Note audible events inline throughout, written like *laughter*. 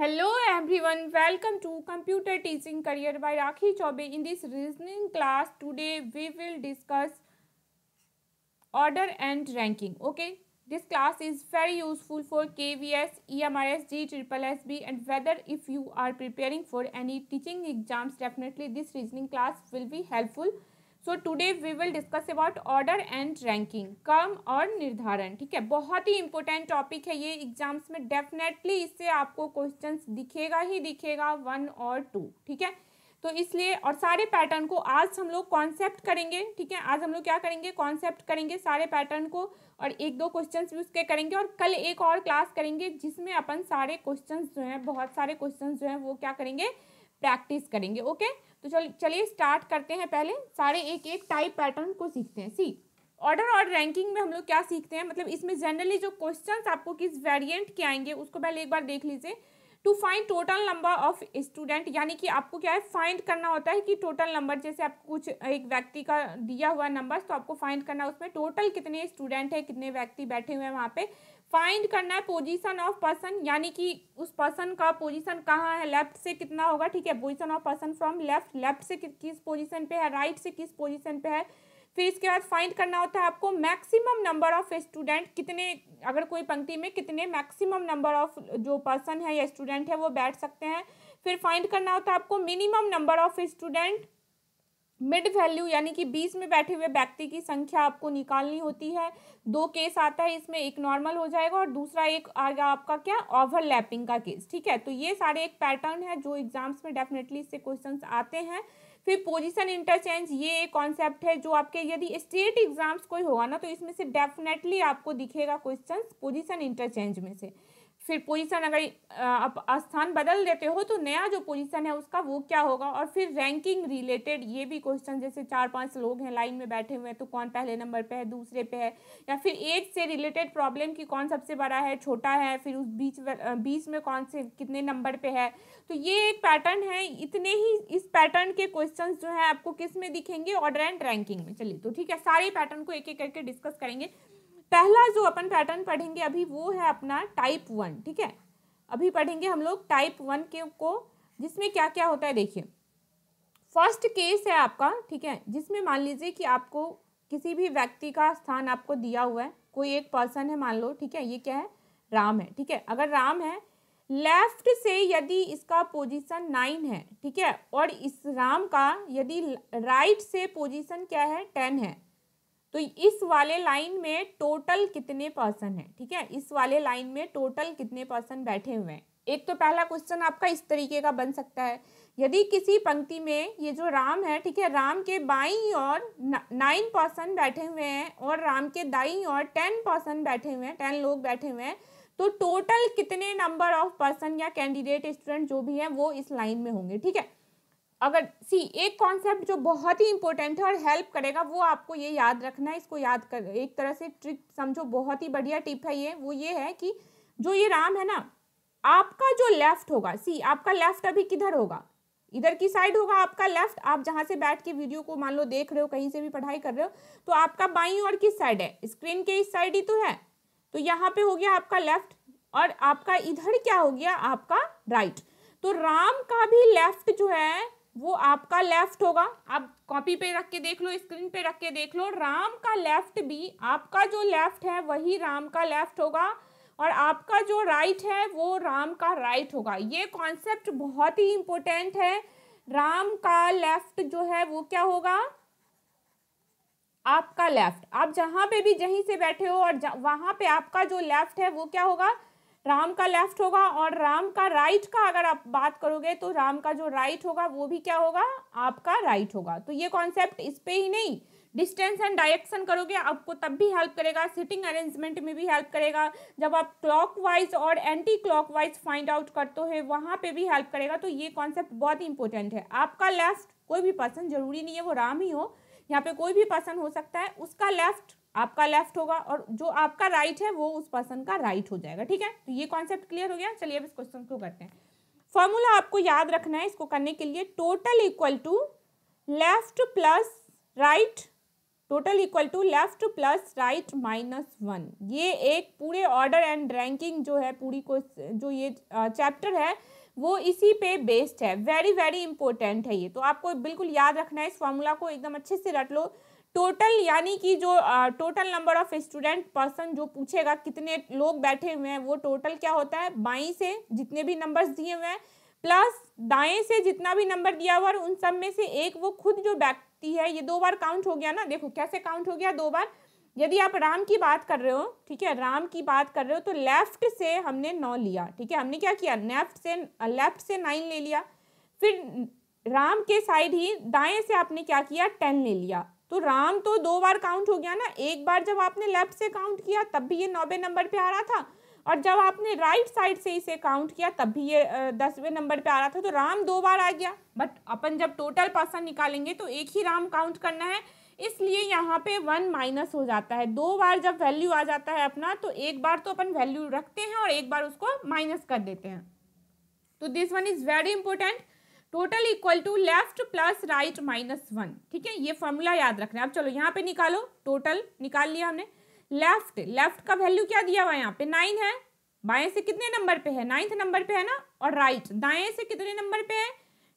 Hello everyone, welcome to Computer Teaching Career by Rakhi Chaube. In this reasoning class today we will discuss order and ranking. Okay, this class is very useful for KVS, EMRS, GSSSB and whether if you are preparing for any teaching exams definitely this reasoning class will be helpful so today we will discuss about order and ranking कम और निर्धारण ठीक है बहुत ही important topic है ये exams में डेफिनेटली इससे आपको क्वेश्चन दिखेगा ही दिखेगा वन और टू ठीक है तो इसलिए और सारे पैटर्न को आज हम लोग कॉन्सेप्ट करेंगे ठीक है आज हम लोग क्या करेंगे कॉन्सेप्ट करेंगे सारे पैटर्न को और एक दो क्वेश्चन भी उसके करेंगे और कल एक और क्लास करेंगे जिसमें अपन सारे क्वेश्चन जो हैं बहुत सारे क्वेश्चन जो हैं वो क्या करेंगे प्रैक्टिस करेंगे ओके okay? तो चल चलिए स्टार्ट करते हैं पहले सारे एक एक टाइप पैटर्न को सीखते हैं सी ऑर्डर और रैंकिंग में हम लोग क्या सीखते हैं मतलब इसमें जनरली जो क्वेश्चंस आपको किस वेरिएंट के आएंगे उसको पहले एक बार देख लीजिए to find total number of student यानी कि आपको क्या है फाइंड करना होता है कि टोटल नंबर जैसे आप कुछ एक व्यक्ति का दिया हुआ नंबर तो आपको फाइंड करना उसमें टोटल कितने स्टूडेंट है कितने व्यक्ति बैठे हुए हैं वहाँ पर फाइंड करना है पोजीशन ऑफ पर्सन यानी कि उस पर्सन का पोजीशन कहाँ है लेफ्ट से कितना होगा ठीक है position of person from left left से किस पोजीशन पे है राइट right से किस पोजीशन पे है फिर इसके बाद फाइंड करना होता है आपको मैक्सिमम नंबर ऑफ स्टूडेंट कितने अगर कोई पंक्ति में कितने मैक्सिमम नंबर ऑफ जो पर्सन है या स्टूडेंट है वो बैठ सकते हैं फिर फाइंड करना होता है आपको minimum number of student mid value यानी कि बीस में बैठे हुए व्यक्ति की संख्या आपको निकालनी होती है दो केस आता है इसमें एक नॉर्मल हो जाएगा और दूसरा एक आ गया आपका क्या ओवरलैपिंग का केस ठीक है तो ये सारे एक पैटर्न है जो एग्जाम्स में डेफिनेटली इससे क्वेश्चंस आते हैं फिर पोजीशन इंटरचेंज ये एक कॉन्सेप्ट है जो आपके यदि स्टेट एग्जाम्स कोई होगा ना तो इसमें से डेफिनेटली आपको दिखेगा क्वेश्चन पोजिशन इंटरचेंज में से फिर पोजीशन अगर आप स्थान बदल देते हो तो नया जो पोजीशन है उसका वो क्या होगा और फिर रैंकिंग रिलेटेड ये भी क्वेश्चन जैसे चार पांच लोग हैं लाइन में बैठे हुए हैं तो कौन पहले नंबर पे है दूसरे पे है या फिर एज से रिलेटेड प्रॉब्लम कि कौन सबसे बड़ा है छोटा है फिर उस बीच बीच में कौन से कितने नंबर पर है तो ये एक पैटर्न है इतने ही इस पैटर्न के क्वेश्चन जो है आपको किस में दिखेंगे ऑर्डर एंड रैंकिंग में चलिए तो ठीक है सारे पैटर्न को एक एक करके डिस्कस करेंगे पहला जो अपन पैटर्न पढ़ेंगे अभी वो है अपना टाइप वन ठीक है अभी पढ़ेंगे हम लोग टाइप वन के को जिसमें क्या क्या होता है देखिए फर्स्ट केस है आपका ठीक है जिसमें मान लीजिए कि आपको किसी भी व्यक्ति का स्थान आपको दिया हुआ है कोई एक पर्सन है मान लो ठीक है ये क्या है राम है ठीक है अगर राम है लेफ्ट से यदि इसका पोजीशन नाइन है ठीक है और इस राम का यदि राइट से पोजीशन क्या है टेन है तो इस वाले लाइन में टोटल कितने पर्सन हैं ठीक है इस वाले लाइन में टोटल कितने पर्सन बैठे हुए हैं एक तो पहला क्वेश्चन आपका इस तरीके का बन सकता है यदि किसी पंक्ति में ये जो राम है ठीक है राम के बाई और नाइन पर्सन बैठे हुए हैं और राम के दाई और टेन पर्सन बैठे हुए हैं टेन लोग बैठे हुए हैं तो टोटल कितने नंबर ऑफ पर्सन या कैंडिडेट स्टूडेंट जो भी हैं वो इस लाइन में होंगे ठीक है अगर सी एक कॉन्सेप्ट जो बहुत ही इंपॉर्टेंट है और हेल्प करेगा वो आपको ये याद रखना है इसको याद कर एक तरह से ट्रिक समझो बहुत ही बढ़िया टिप है ये वो ये है कि जो ये राम है ना आपका जो लेफ्ट होगा सी आपका लेफ्ट अभी किधर होगा इधर की साइड होगा आपका लेफ्ट आप जहाँ से बैठ के वीडियो को मान लो देख रहे हो कहीं से भी पढ़ाई कर रहे हो तो आपका बाई और किस साइड है स्क्रीन के इस साइड ही तो है तो यहाँ पे हो गया आपका लेफ्ट और आपका इधर क्या हो गया आपका राइट तो राम का भी लेफ्ट जो है वो आपका लेफ्ट होगा आप कॉपी पे रख के देख लो स्क्रीन पे रख के देख लो राम का लेफ्ट भी आपका जो लेफ्ट है वही राम का लेफ्ट होगा और आपका जो राइट है वो राम का राइट होगा ये कॉन्सेप्ट बहुत ही इम्पोर्टेंट है राम का लेफ्ट जो है वो क्या होगा आपका लेफ्ट आप जहां पे भी जहीं से बैठे हो और वहां पे आपका जो लेफ्ट है वो क्या होगा राम का लेफ्ट होगा और राम का राइट का अगर आप बात करोगे तो राम का जो राइट होगा वो भी क्या होगा आपका राइट होगा तो ये कॉन्सेप्ट इस पे ही नहीं डिस्टेंस एंड डायरेक्शन करोगे आपको तब भी हेल्प करेगा सिटिंग अरेंजमेंट में भी हेल्प करेगा जब आप क्लॉक वाइज और anticlockwise find out करते हो वहाँ पे भी हेल्प करेगा तो ये कॉन्सेप्ट बहुत ही इंपॉर्टेंट है आपका लेफ्ट कोई भी पर्सन जरूरी नहीं है वो राम ही हो यहाँ पे कोई भी पर्सन हो सकता है उसका लेफ्ट आपका लेफ्ट होगा और जो आपका राइट right है वो उस पर्सन का राइट right हो जाएगा ठीक है तो ये कॉन्सेप्ट क्लियर हो गया चलिए अब इस क्वेश्चन को करते हैं फॉर्मूला आपको याद रखना है इसको करने के लिए total equal to left plus right total equal to left plus right minus one ये एक पूरे ऑर्डर एंड रैंकिंग जो है पूरी को जो ये चैप्टर है वो इसी पे बेस्ड है वेरी वेरी इंपॉर्टेंट है ये तो आपको बिल्कुल याद रखना है इस फॉर्मूला को एकदम अच्छे से रट लो टोटल यानी कि जो total number of student person जो पूछेगा कितने लोग बैठे हुए हैं वो टोटल क्या होता है बाई से जितने भी नंबर्स दिए हुए हैं प्लस दाएं से जितना भी नंबर दिया हुआ उन सब में से एक वो खुद जो व्यक्ति है ये दो बार काउंट हो गया ना देखो कैसे काउंट हो गया दो बार यदि आप राम की बात कर रहे हो ठीक है राम की बात कर रहे हो तो लेफ्ट से हमने नौ लिया ठीक है हमने क्या किया लेफ्ट से लेफ्ट से नाइन ले लिया फिर राम के साइड ही दाएं से आपने क्या किया टेन ले लिया तो राम तो दो बार काउंट हो गया ना एक बार जब आपने लेफ्ट से काउंट किया तब भी ये नौवे नंबर पे आ रहा था और जब आपने राइट साइड से इसे काउंट किया तब भी ये दसवें नंबर पे आ रहा था तो राम दो बार आ गया बट अपन जब टोटल पर्सन निकालेंगे तो एक ही राम काउंट करना है इसलिए यहाँ पे वन माइनस हो जाता है दो बार जब वैल्यू आ जाता है अपना तो एक बार तो अपन वैल्यू रखते हैं और एक बार उसको माइनस कर देते हैं तो this one is very important total equal to left plus right minus one ठीक है ये फॉर्मूला याद रखना है अब चलो यहाँ पे निकालो टोटल निकाल लिया हमने लेफ्ट लेफ्ट का वैल्यू क्या दिया हुआ यहाँ पे नाइन है बाएं से कितने नंबर पे है नाइन्थ नंबर पे है ना और राइट right, दाएं से कितने नंबर पे है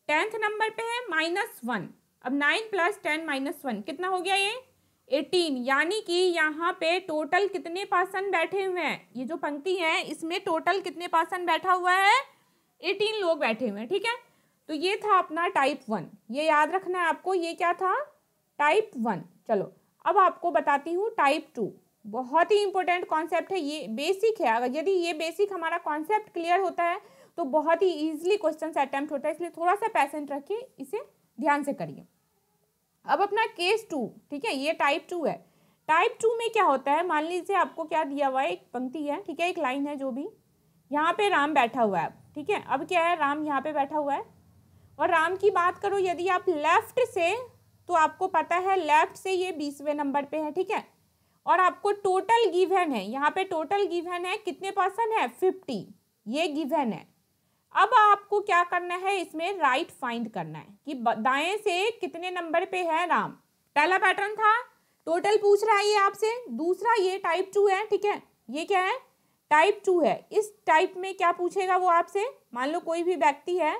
टेंथ नंबर पे है माइनस वन अब nine plus ten minus one कितना हो गया ये एटीन यानी कि यहाँ पे टोटल कितने पासन बैठे हुए हैं ये जो पंक्ति है इसमें टोटल कितने पासन बैठा हुआ है एटीन लोग बैठे हुए हैं ठीक है तो ये था अपना टाइप वन ये याद रखना है आपको ये क्या था टाइप वन चलो अब आपको बताती हूँ टाइप टू बहुत ही इंपॉर्टेंट कॉन्सेप्ट है ये बेसिक है अगर यदि ये बेसिक हमारा कॉन्सेप्ट क्लियर होता है तो बहुत ही ईजिली क्वेश्चन अटैम्प्ट होता है इसलिए थोड़ा सा पैसेंट रखिए इसे ध्यान से करिए अब अपना केस टू ठीक है ये टाइप टू है टाइप टू में क्या होता है मान लीजिए आपको क्या दिया हुआ है एक पंक्ति है ठीक है एक लाइन है जो भी यहाँ पे राम बैठा हुआ है ठीक है अब क्या है राम यहाँ पे बैठा हुआ है और राम की बात करो यदि आप लेफ्ट से तो आपको पता है लेफ्ट से ये बीसवें नंबर पे है ठीक है और आपको टोटल गिवन है यहाँ पे टोटल गिवन है कितने परसेंट है फिफ्टी ये गिवन है अब आपको क्या करना है इसमें राइट फाइंड करना है कि दाएं से कितने नंबर पे है राम पहला पैटर्न था टोटल पूछ रहा है ये आपसे दूसरा ये टाइप टू है ठीक है ये क्या है टाइप टू है इस टाइप में क्या पूछेगा वो आपसे मान लो कोई भी व्यक्ति है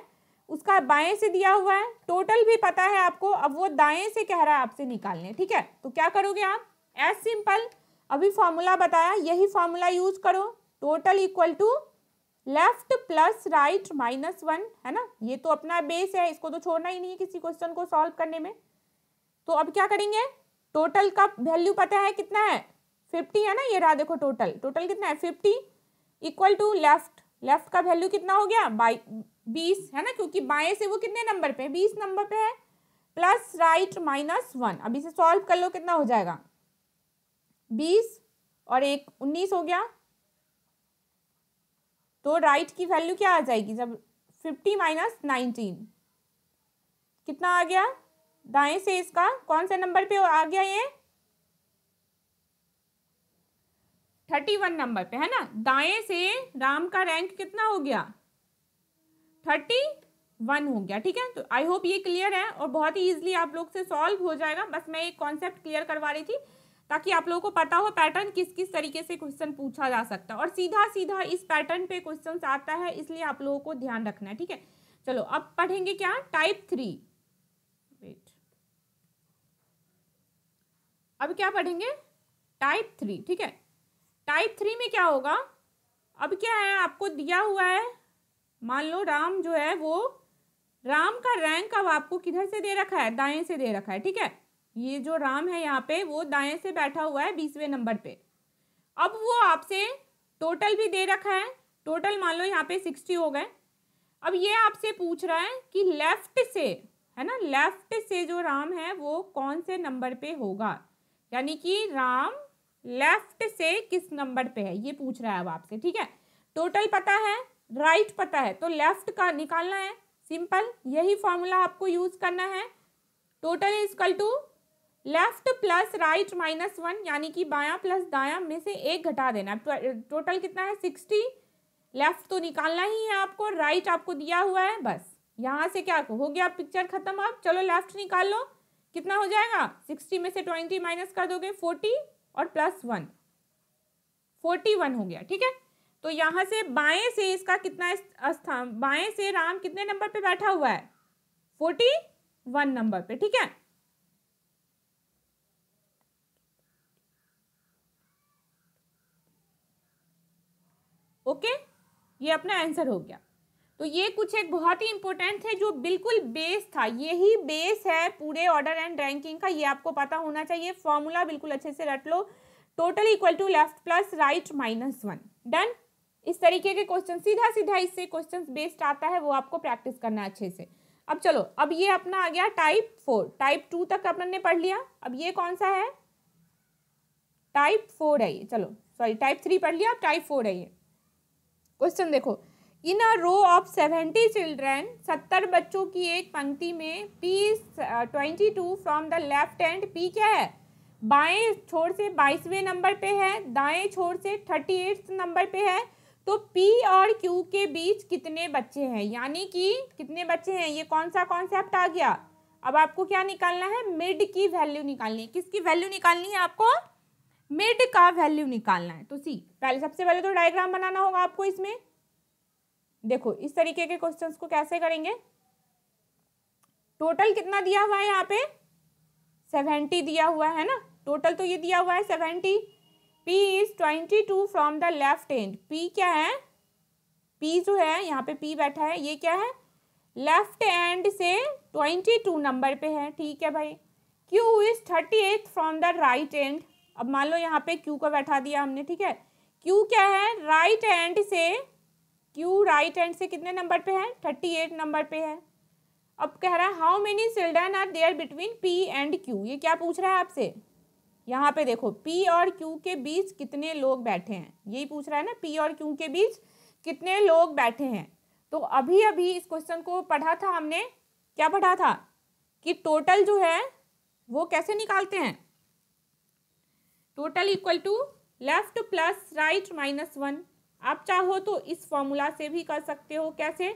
उसका बाएं से दिया हुआ है टोटल भी पता है आपको अब वो दाएं से कह रहा है आपसे निकालने ठीक है तो क्या करोगे आप एज सिंपल अभी फॉर्मूला बताया यही फॉर्मूला यूज करो total equal to left plus right minus one है ना ये तो अपना बेस है इसको तो छोड़ना ही नहीं है किसी क्वेश्चन को सॉल्व करने में तो अब क्या करेंगे टोटल का वैल्यू पता है कितना है फिफ्टी है ना ये रहा देखो टोटल टोटल कितना है fifty equal to left left का वैल्यू कितना हो गया बाई बीस है ना क्योंकि बाएं से वो कितने नंबर पे बीस नंबर पे है प्लस राइट माइनस वन अब इसे सॉल्व कर लो कितना हो जाएगा बीस और एक उन्नीस हो गया तो राइट की वैल्यू क्या आ जाएगी जब फिफ्टी माइनस नाइनटीन कितना आ गया दाएं से इसका कौन से नंबर पे आ गया ये थर्टी वन नंबर पे है ना दाएं से राम का रैंक कितना हो गया थर्टी वन हो गया ठीक है तो आई होप ये क्लियर है और बहुत ही ईजिली आप लोग से सॉल्व हो जाएगा बस मैं एक कॉन्सेप्ट क्लियर करवा रही थी ताकि आप लोगों को पता हो पैटर्न किस किस तरीके से क्वेश्चन पूछा जा सकता है और सीधा सीधा इस पैटर्न पे क्वेश्चन आता है इसलिए आप लोगों को ध्यान रखना है ठीक है चलो अब पढ़ेंगे क्या टाइप थ्री वेट अब क्या पढ़ेंगे टाइप थ्री ठीक है टाइप थ्री में क्या होगा अब क्या है आपको दिया हुआ है मान लो राम जो है वो राम का रैंक अब आपको किधर से दे रखा है दाएं से दे रखा है ठीक है ये जो राम है यहाँ पे वो दाएं से बैठा हुआ है बीसवें नंबर पे अब वो आपसे टोटल भी दे रखा है टोटल मान लो यहाँ पे सिक्सटी हो गए अब ये आपसे पूछ रहा है कि लेफ्ट से है ना लेफ्ट से जो राम है वो कौन से नंबर पे होगा यानी कि राम लेफ्ट से किस नंबर पे है ये पूछ रहा है अब आपसे ठीक है टोटल पता है राइट पता है तो लेफ्ट का निकालना है सिंपल यही फॉर्मूला आपको यूज करना है total equal to left plus right minus one यानी कि बायां प्लस दायां में से एक घटा देना तो, टोटल कितना है सिक्सटी लेफ्ट तो निकालना ही है आपको राइट right आपको दिया हुआ है बस यहाँ से क्या हो गया पिक्चर खत्म आप चलो लेफ्ट निकाल लो कितना हो जाएगा सिक्सटी में से ट्वेंटी माइनस कर दोगे फोर्टी और प्लस वन फोर्टी वन हो गया ठीक है तो यहाँ से बाएं से इसका कितना स्थान बाएं से राम कितने नंबर पे बैठा हुआ है फोर्टी वन नंबर पे ठीक है ओके ये अपना आंसर हो गया तो ये कुछ एक बहुत ही इंपॉर्टेंट है जो बिल्कुल बेस था यही बेस है पूरे ऑर्डर एंड रैंकिंग का ये आपको पता होना चाहिए फॉर्मूला बिल्कुल अच्छे से रट लो total equal to left plus right minus one done इस तरीके के क्वेश्चन सीधा सीधा इससे क्वेश्चन बेस्ड आता है वो आपको प्रैक्टिस करना अच्छे से अब चलो अब ये अपना आ गया टाइप फोर टाइप टू तक अपन ने पढ़ लिया अब ये कौन सा है टाइप फोर है ये चलो सॉरी टाइप थ्री पढ़ लिया अब टाइप फोर है ये क्वेश्चन देखो in a row of seventy children सत्तर बच्चों की एक पंक्ति में P twenty two from the left end P क्या है बाएं छोर से बाईसवें नंबर पे है दाएं छोर से थर्टी एट्थ नंबर पे है तो P और Q के बीच कितने बच्चे हैं यानी कि कितने बच्चे हैं ये कौन सा कॉन्सेप्ट आ गया अब आपको क्या निकालना है मिड की वैल्यू निकालनी है किसकी वैल्यू निकालनी है आपको मिड का वैल्यू निकालना है तो सी पहले सबसे पहले तो डायग्राम बनाना होगा आपको इसमें देखो इस तरीके के क्वेश्चंस को कैसे करेंगे टोटल कितना दिया हुआ है यहाँ पे सेवेंटी दिया हुआ है ना टोटल तो ये दिया हुआ है seventy P is 22 from the left end P क्या है P जो है यहाँ पे P बैठा है ये क्या है लेफ्ट एंड से 22 नंबर पे है ठीक है भाई Q is 38 from the right end अब मान लो यहाँ पे Q को बैठा दिया हमने ठीक है Q क्या है राइट right एंड से Q राइट right एंड से कितने नंबर पे है 38 नंबर पे है अब कह रहा है how many children are there between P and Q ये क्या पूछ रहा है आपसे यहाँ पे देखो पी और क्यू के बीच कितने लोग बैठे हैं यही पूछ रहा है ना P और Q के बीच कितने लोग बैठे हैं तो अभी अभी इस क्वेश्चन को पढ़ा था हमने क्या पढ़ा था कि टोटल जो है वो कैसे निकालते हैं total equal to left plus right minus one आप चाहो तो इस फॉर्मूला से भी कर सकते हो कैसे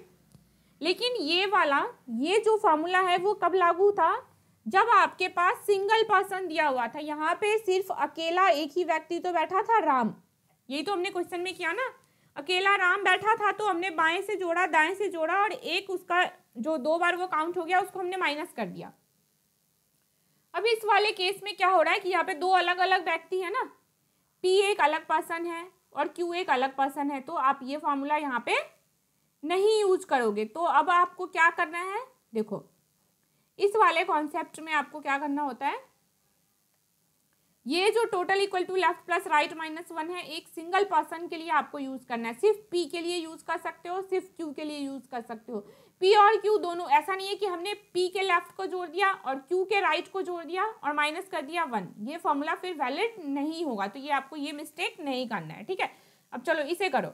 लेकिन ये वाला ये जो फॉर्मूला है वो कब लागू था जब आपके पास सिंगल पर्सन दिया हुआ था यहाँ पे सिर्फ अकेला एक ही व्यक्ति तो बैठा था राम यही तो हमने क्वेश्चन में किया ना अकेला राम बैठा था तो हमने बाएं से जोड़ा दाएं से जोड़ा और एक उसका जो दो बार वो काउंट हो गया उसको हमने माइनस कर दिया अब इस वाले केस में क्या हो रहा है कि यहाँ पे दो अलग अलग व्यक्ति है ना पी एक अलग पर्सन है और क्यू एक अलग पर्सन है तो आप ये फॉर्मूला यहाँ पे नहीं यूज करोगे तो अब आपको क्या करना है देखो इस वाले कॉन्सेप्ट में आपको क्या करना होता है ये जो total equal to left plus right minus one है एक सिंगल पर्सन के लिए आपको यूज करना है सिर्फ पी के लिए यूज कर सकते हो सिर्फ क्यू के लिए यूज कर सकते हो पी और क्यू दोनों ऐसा नहीं है कि हमने पी के लेफ्ट को जोड़ दिया और क्यू के राइट right को जोड़ दिया और माइनस कर दिया वन ये फॉर्मूला फिर वैलिड नहीं होगा तो ये आपको ये मिस्टेक नहीं करना है ठीक है अब चलो इसे करो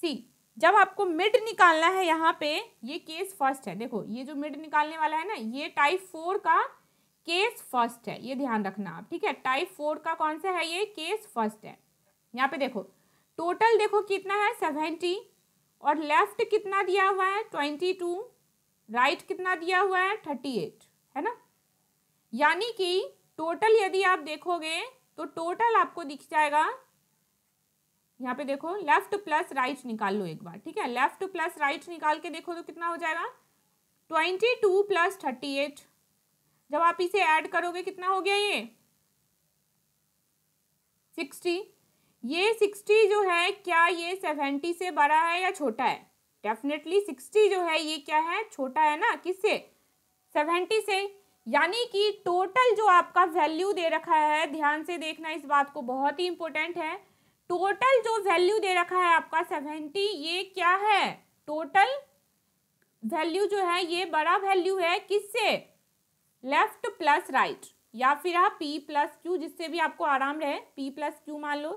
सी जब आपको मिड निकालना है यहाँ पे ये केस फर्स्ट है देखो ये जो मिड निकालने वाला है ना ये टाइप फोर का केस फर्स्ट है ये ध्यान रखना आप ठीक है टाइप फोर का कौन सा है ये केस फर्स्ट है यहाँ पे देखो टोटल देखो कितना है सेवेंटी और लेफ्ट कितना दिया हुआ है ट्वेंटी टू राइट कितना दिया हुआ है थर्टी एट है ना यानी कि टोटल यदि आप देखोगे तो टोटल आपको दिख जाएगा यहाँ पे देखो लेफ्ट प्लस राइट निकाल लो एक बार ठीक है लेफ्ट प्लस राइट निकाल के देखो तो कितना हो जाएगा twenty two plus thirty eight जब आप इसे ऐड करोगे कितना हो गया ये सिक्सटी ये सिक्सटी जो है क्या ये सेवेंटी से बड़ा है या छोटा है डेफिनेटली सिक्सटी जो है ये क्या है छोटा है ना किससे सेवेंटी से यानी कि टोटल जो आपका वैल्यू दे रखा है ध्यान से देखना इस बात को बहुत ही इंपॉर्टेंट है टोटल जो वैल्यू दे रखा है आपका सेवेंटी ये क्या है टोटल वैल्यू जो है ये बड़ा वैल्यू है किससे लेफ्ट प्लस राइट या फिर आप पी प्लस क्यू जिससे भी आपको आराम रहे पी प्लस क्यू मान लो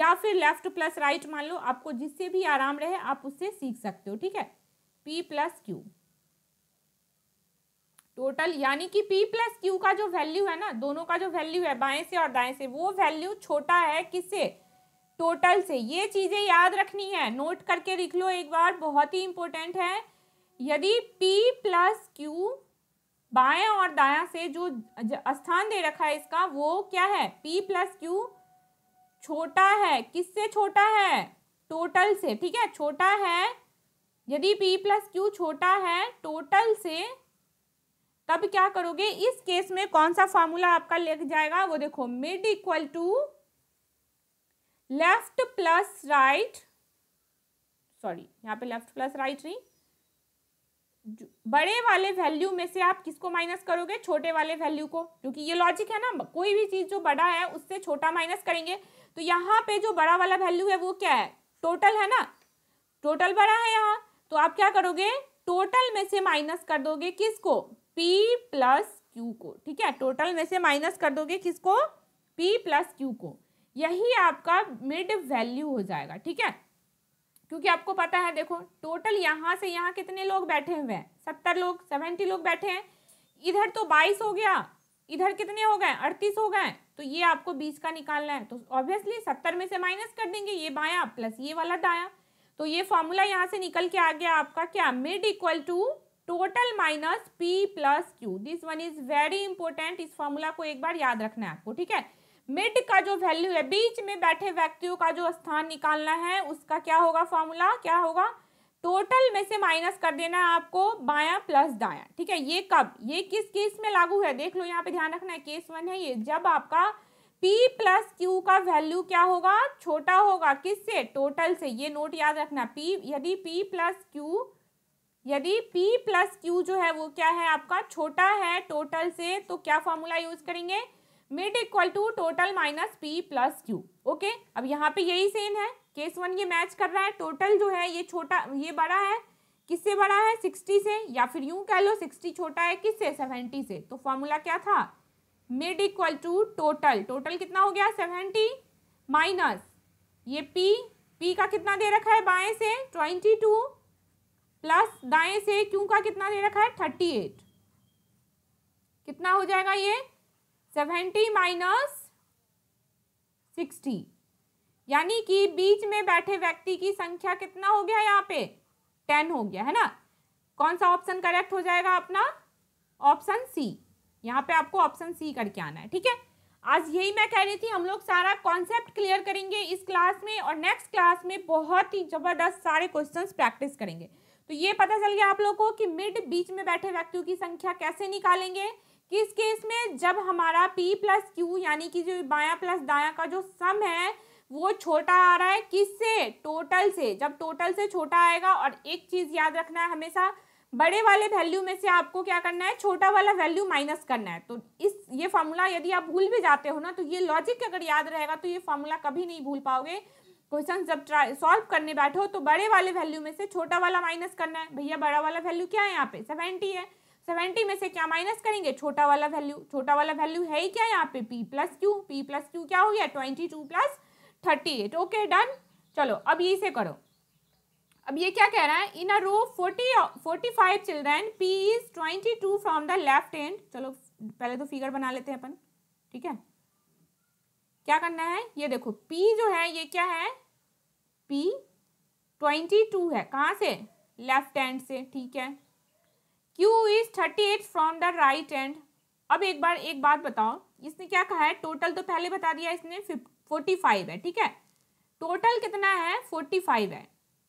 या फिर लेफ्ट प्लस राइट मान लो आपको जिससे भी आराम रहे आप उससे सीख सकते हो ठीक है पी प्लस क्यू टोटल यानी कि पी प्लस क्यू का जो वैल्यू है ना दोनों का जो वैल्यू है बाएं से और दाएं से वो वैल्यू छोटा है किससे टोटल से ये चीज़ें याद रखनी है नोट करके लिख लो एक बार बहुत ही इंपॉर्टेंट है यदि P प्लस क्यू बाएं और दाया से जो स्थान दे रखा है इसका वो क्या है P प्लस क्यू छोटा है किससे छोटा है टोटल से ठीक है छोटा है यदि P प्लस क्यू छोटा है टोटल से तब क्या करोगे इस केस में कौन सा फॉर्मूला आपका लग जाएगा वो देखो mid equal to left plus right sorry यहाँ पे लेफ्ट प्लस राइट नहीं बड़े वाले वैल्यू में से आप किसको माइनस करोगे छोटे वाले वैल्यू को क्योंकि ये लॉजिक है ना कोई भी चीज़ जो बड़ा है उससे छोटा माइनस करेंगे तो यहाँ पे जो बड़ा वाला वैल्यू है वो क्या है टोटल है ना टोटल बड़ा है यहाँ तो आप क्या करोगे टोटल में से माइनस कर दोगे किसको पी प्लस क्यू को ठीक है टोटल में से माइनस कर दोगे किसको पी प्लस क्यू को यही आपका मिड वैल्यू हो जाएगा ठीक है क्योंकि आपको पता है देखो टोटल यहाँ से यहाँ कितने लोग बैठे हुए हैं सत्तर लोग सेवेंटी लोग बैठे हैं इधर तो बाईस हो गया इधर कितने हो गए अड़तीस हो गए तो ये आपको बीस का निकालना है तो ऑब्वियसली सत्तर में से माइनस कर देंगे ये बाया प्लस ये वाला दाया तो ये फॉर्मूला यहाँ से निकल के आ गया आपका क्या mid equal to total minus P plus Q this one is very important इस फॉर्मूला को एक बार याद रखना है आपको ठीक है मिड का जो वैल्यू है बीच में बैठे व्यक्तियों का जो स्थान निकालना है उसका क्या होगा फॉर्मूला क्या होगा टोटल में से माइनस कर देना है आपको बायां प्लस दायां ठीक है ये कब ये किस केस में लागू है देख लो यहाँ पे ध्यान रखना है केस वन है ये जब आपका पी प्लस क्यू का वैल्यू क्या होगा छोटा होगा किस से टोटल से ये नोट याद रखना पी यदि पी प्लस क्यू यदि p प्लस क्यू जो है वो क्या है आपका छोटा है टोटल से तो क्या फॉर्मूला यूज करेंगे mid equal to total minus P plus Q okay अब यहाँ पे यही सेम है केस वन ये मैच कर रहा है टोटल जो है ये छोटा ये बड़ा है किससे बड़ा है सिक्सटी से या फिर यूं कह लो सिक्सटी छोटा है किससे सेवेंटी से तो फॉर्मूला क्या था mid equal to total total कितना हो गया सेवेंटी माइनस ये पी पी का कितना दे रखा है बाएं से ट्वेंटी टू प्लस दाएं से क्यू का कितना दे रखा है थर्टी एट कितना हो जाएगा ये सेवेंटी माइनस सिक्सटी यानी कि बीच में बैठे व्यक्ति की संख्या कितना हो गया यहाँ पे टेन हो गया है ना कौन सा ऑप्शन करेक्ट हो जाएगा अपना ऑप्शन सी यहाँ पे आपको ऑप्शन सी करके आना है ठीक है आज यही मैं कह रही थी हम लोग सारा कॉन्सेप्ट क्लियर करेंगे इस क्लास में और नेक्स्ट क्लास में बहुत ही ज़बरदस्त सारे क्वेश्चंस प्रैक्टिस करेंगे तो ये पता चल गया आप लोगों को कि मिड बीच में बैठे व्यक्तियों की संख्या कैसे निकालेंगे किस केस में जब हमारा पी प्लस क्यू यानी कि जो बाया प्लस दाया का जो सम है वो छोटा आ रहा है किससे टोटल से जब टोटल से छोटा आएगा और एक चीज़ याद रखना है हमेशा बड़े वाले वैल्यू में से आपको क्या करना है छोटा वाला वैल्यू माइनस करना है तो इस ये फार्मूला यदि आप भूल भी जाते हो ना तो ये लॉजिक अगर याद रहेगा तो ये फार्मूला कभी नहीं भूल पाओगे क्वेश्चन जब ट्राई सॉल्व करने बैठो तो बड़े वाले वैल्यू में से छोटा वाला माइनस करना है भैया बड़ा वाला वैल्यू क्या है यहाँ पे सेवेंटी है सेवेंटी में से क्या माइनस करेंगे छोटा वाला वैल्यू छोटा वाला वैल्यू है ही क्या यहाँ पे P plus Q P plus Q क्या हो गया twenty two plus thirty eight okay done चलो अब ये से करो अब ये क्या कह रहा है in a row forty forty five children P is twenty two from the left end चलो पहले तो फिगर बना लेते हैं अपन ठीक है क्या करना है ये देखो पी जो है ये क्या है पी ट्वेंटी टू है कहाँ से लेफ्ट एंड से ठीक है Q is 38 from the right end अब एक बार एक बात बताओ इसने क्या कहा है टोटल तो पहले बता दिया इसने 45 है ठीक है टोटल कितना है 45 है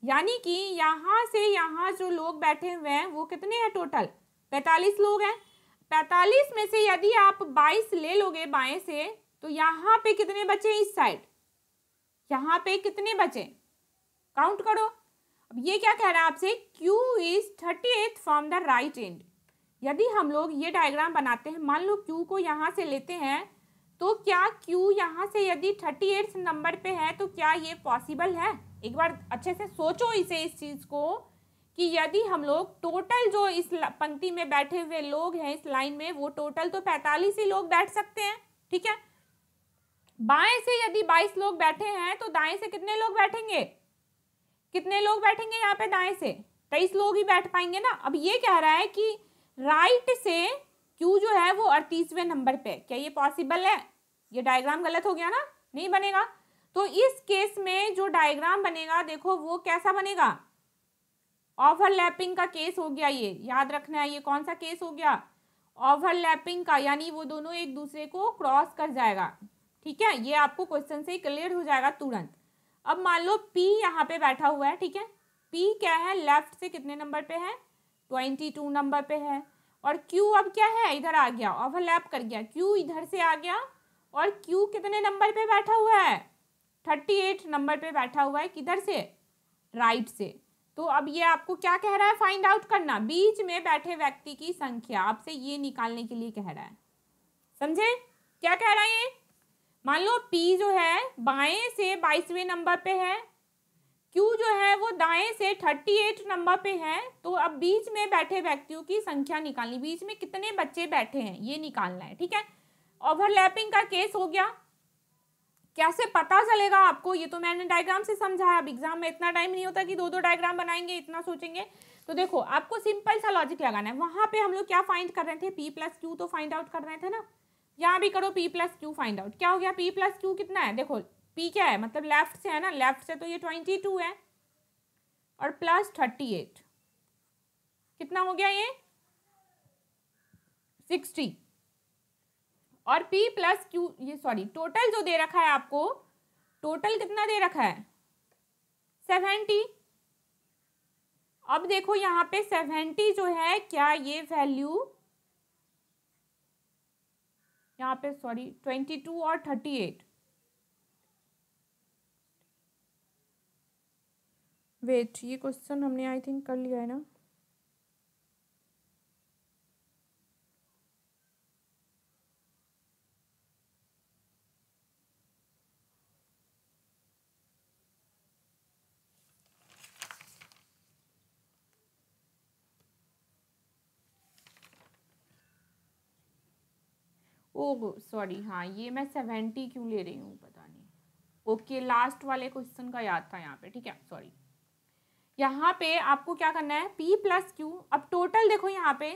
यानी कि यहाँ से यहाँ जो लोग बैठे हुए हैं वो कितने हैं टोटल 45 लोग हैं 45 में से यदि आप 22 ले लोगे बाएं से तो यहाँ पे कितने बचे इस साइड यहाँ पे कितने बचे काउंट करो ये क्या कह रहा है आपसे Q is thirty eighth from the right end यदि हम लोग ये डायग्राम बनाते हैं मान लो क्यू को यहाँ से लेते हैं तो क्या क्यू यहाँ से यदि थर्टी एट नंबर पे है तो क्या ये पॉसिबल है एक बार अच्छे से सोचो इसे इस चीज़ को कि यदि हम लोग टोटल जो इस पंक्ति में बैठे हुए लोग हैं इस लाइन में वो टोटल तो पैंतालीस ही लोग बैठ सकते हैं ठीक है बाएं से यदि बाईस लोग बैठे हैं तो दाएं से कितने लोग बैठेंगे कितने लोग बैठेंगे यहाँ पे दाएं से तेईस लोग ही बैठ पाएंगे ना अब ये कह रहा है कि राइट से क्यू जो है वो अड़तीसवें नंबर पे क्या ये पॉसिबल है ये डायग्राम गलत हो गया ना नहीं बनेगा तो इस केस में जो डायग्राम बनेगा देखो वो कैसा बनेगा ओवरलैपिंग का केस हो गया ये याद रखना है ये कौन सा केस हो गया ओवरलैपिंग का यानी वो दोनों एक दूसरे को क्रॉस कर जाएगा ठीक है ये आपको क्वेश्चन से क्लियर हो जाएगा तुरंत अब मान लो पी यहाँ पे बैठा हुआ है ठीक है पी क्या है लेफ्ट से कितने नंबर पे है ट्वेंटी टू नंबर पे है और क्यू अब क्या है इधर आ गया ओवरलैप कर गया क्यू इधर से आ गया और क्यू कितने नंबर पे बैठा हुआ है थर्टी एट नंबर पे बैठा हुआ है किधर से राइट से तो अब ये आपको क्या कह रहा है फाइंड आउट करना बीच में बैठे व्यक्ति की संख्या आपसे ये निकालने के लिए कह रहा है समझे क्या कह रहा है ये मान लो पी जो है बाएं से बाईसवें नंबर पे है क्यू जो है वो दाएं से थर्टी एट नंबर पे है तो अब बीच में बैठे व्यक्तियों की संख्या निकालनी बीच में कितने बच्चे बैठे हैं ये निकालना है ठीक है ओवरलैपिंग का केस हो गया कैसे पता चलेगा आपको ये तो मैंने डायग्राम से समझाया अब एग्जाम में इतना टाइम नहीं होता कि दो दो डायग्राम बनाएंगे इतना सोचेंगे तो देखो आपको सिंपल सा लॉजिक लगाना है वहां पे हम लोग क्या फाइंड कर रहे थे पी प्लस क्यू तो फाइंड आउट कर रहे थे ना यहाँ भी करो P plus Q find out क्या हो गया पी प्लस क्यू कितना है देखो पी क्या है मतलब लेफ्ट से है ना लेफ्ट से तो ये ट्वेंटी टू है और प्लस थर्टी एट कितना हो गया ये सिक्सटी और पी प्लस क्यू ये सॉरी टोटल जो दे रखा है आपको टोटल कितना दे रखा है सेवेंटी अब देखो यहाँ पे सेवेंटी जो है क्या ये वैल्यू यहाँ पे सॉरी ट्वेंटी टू और थर्टी एट वेट ये क्वेश्चन हमने आई थिंक कर लिया है ना ओ सॉरी हाँ ये मैं सेवेंटी क्यों ले रही हूँ पता नहीं ओके लास्ट वाले क्वेश्चन का याद था यहाँ पे ठीक है सॉरी यहाँ पे आपको क्या करना है पी प्लस क्यू अब टोटल देखो यहाँ पे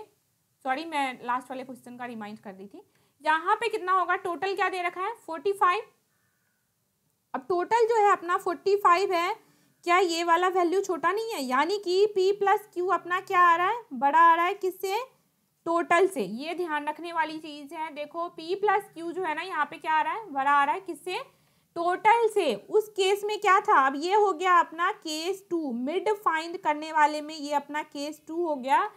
सॉरी मैं लास्ट वाले क्वेश्चन का रिमाइंड कर दी थी यहाँ पे कितना होगा टोटल क्या दे रखा है फोर्टी फाइव अब टोटल जो है अपना फोर्टी फाइव है क्या ये वाला वैल्यू छोटा नहीं है यानी कि पी प्लस क्यू अपना क्या आ रहा है बड़ा आ रहा है किससे टोटल से ये ध्यान रखने वाली चीज है देखो पी प्लस क्यू जो है ना यहाँ पे क्या आ रहा है भरा आ रहा है किससे टोटल से उस केस में क्या था अब ये हो गया अपना केस टू मिड फाइंड करने वाले में ये अपना केस टू हो गया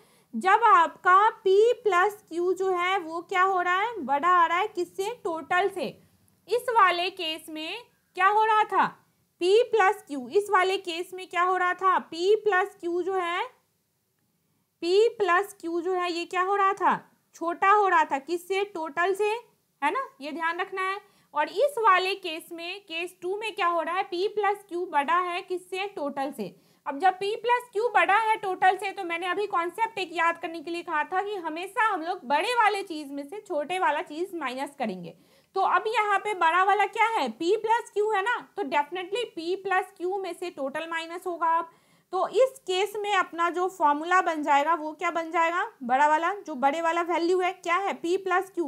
जब आपका P प्लस क्यू जो है वो क्या हो रहा है बड़ा आ रहा है किससे टोटल से इस वाले केस में क्या हो रहा था P प्लस क्यू इस वाले केस में क्या हो रहा था P प्लस क्यू जो है P प्लस क्यू जो है ये क्या हो रहा था छोटा हो रहा था किससे टोटल से है ना ये ध्यान रखना है और इस वाले केस में केस टू में क्या हो रहा है P प्लस क्यू बड़ा है किससे टोटल से अब जब p प्लस क्यू बड़ा है टोटल से तो मैंने अभी कॉन्सेप्ट एक याद करने के लिए कहा था कि हमेशा हम लोग बड़े वाले चीज में से छोटे वाला चीज माइनस करेंगे तो अब यहाँ पे बड़ा वाला क्या है p प्लस क्यू है ना तो डेफिनेटली p प्लस क्यू में से टोटल माइनस होगा अब तो इस केस में अपना जो फॉर्मूला बन जाएगा वो क्या बन जाएगा बड़ा वाला जो बड़े वाला वैल्यू है क्या है P plus Q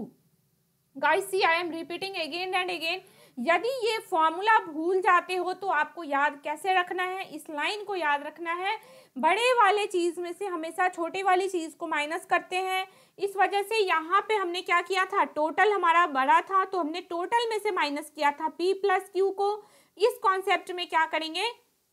guys see I am repeating again and again यदि ये फॉर्मूला भूल जाते हो तो आपको याद कैसे रखना है इस लाइन को याद रखना है बड़े वाले चीज़ में से हमेशा छोटे वाली चीज़ को माइनस करते हैं इस वजह से यहाँ पे हमने क्या किया था टोटल हमारा बड़ा था तो हमने टोटल में से माइनस किया था पी प्लस क्यू को इस कॉन्सेप्ट में क्या करेंगे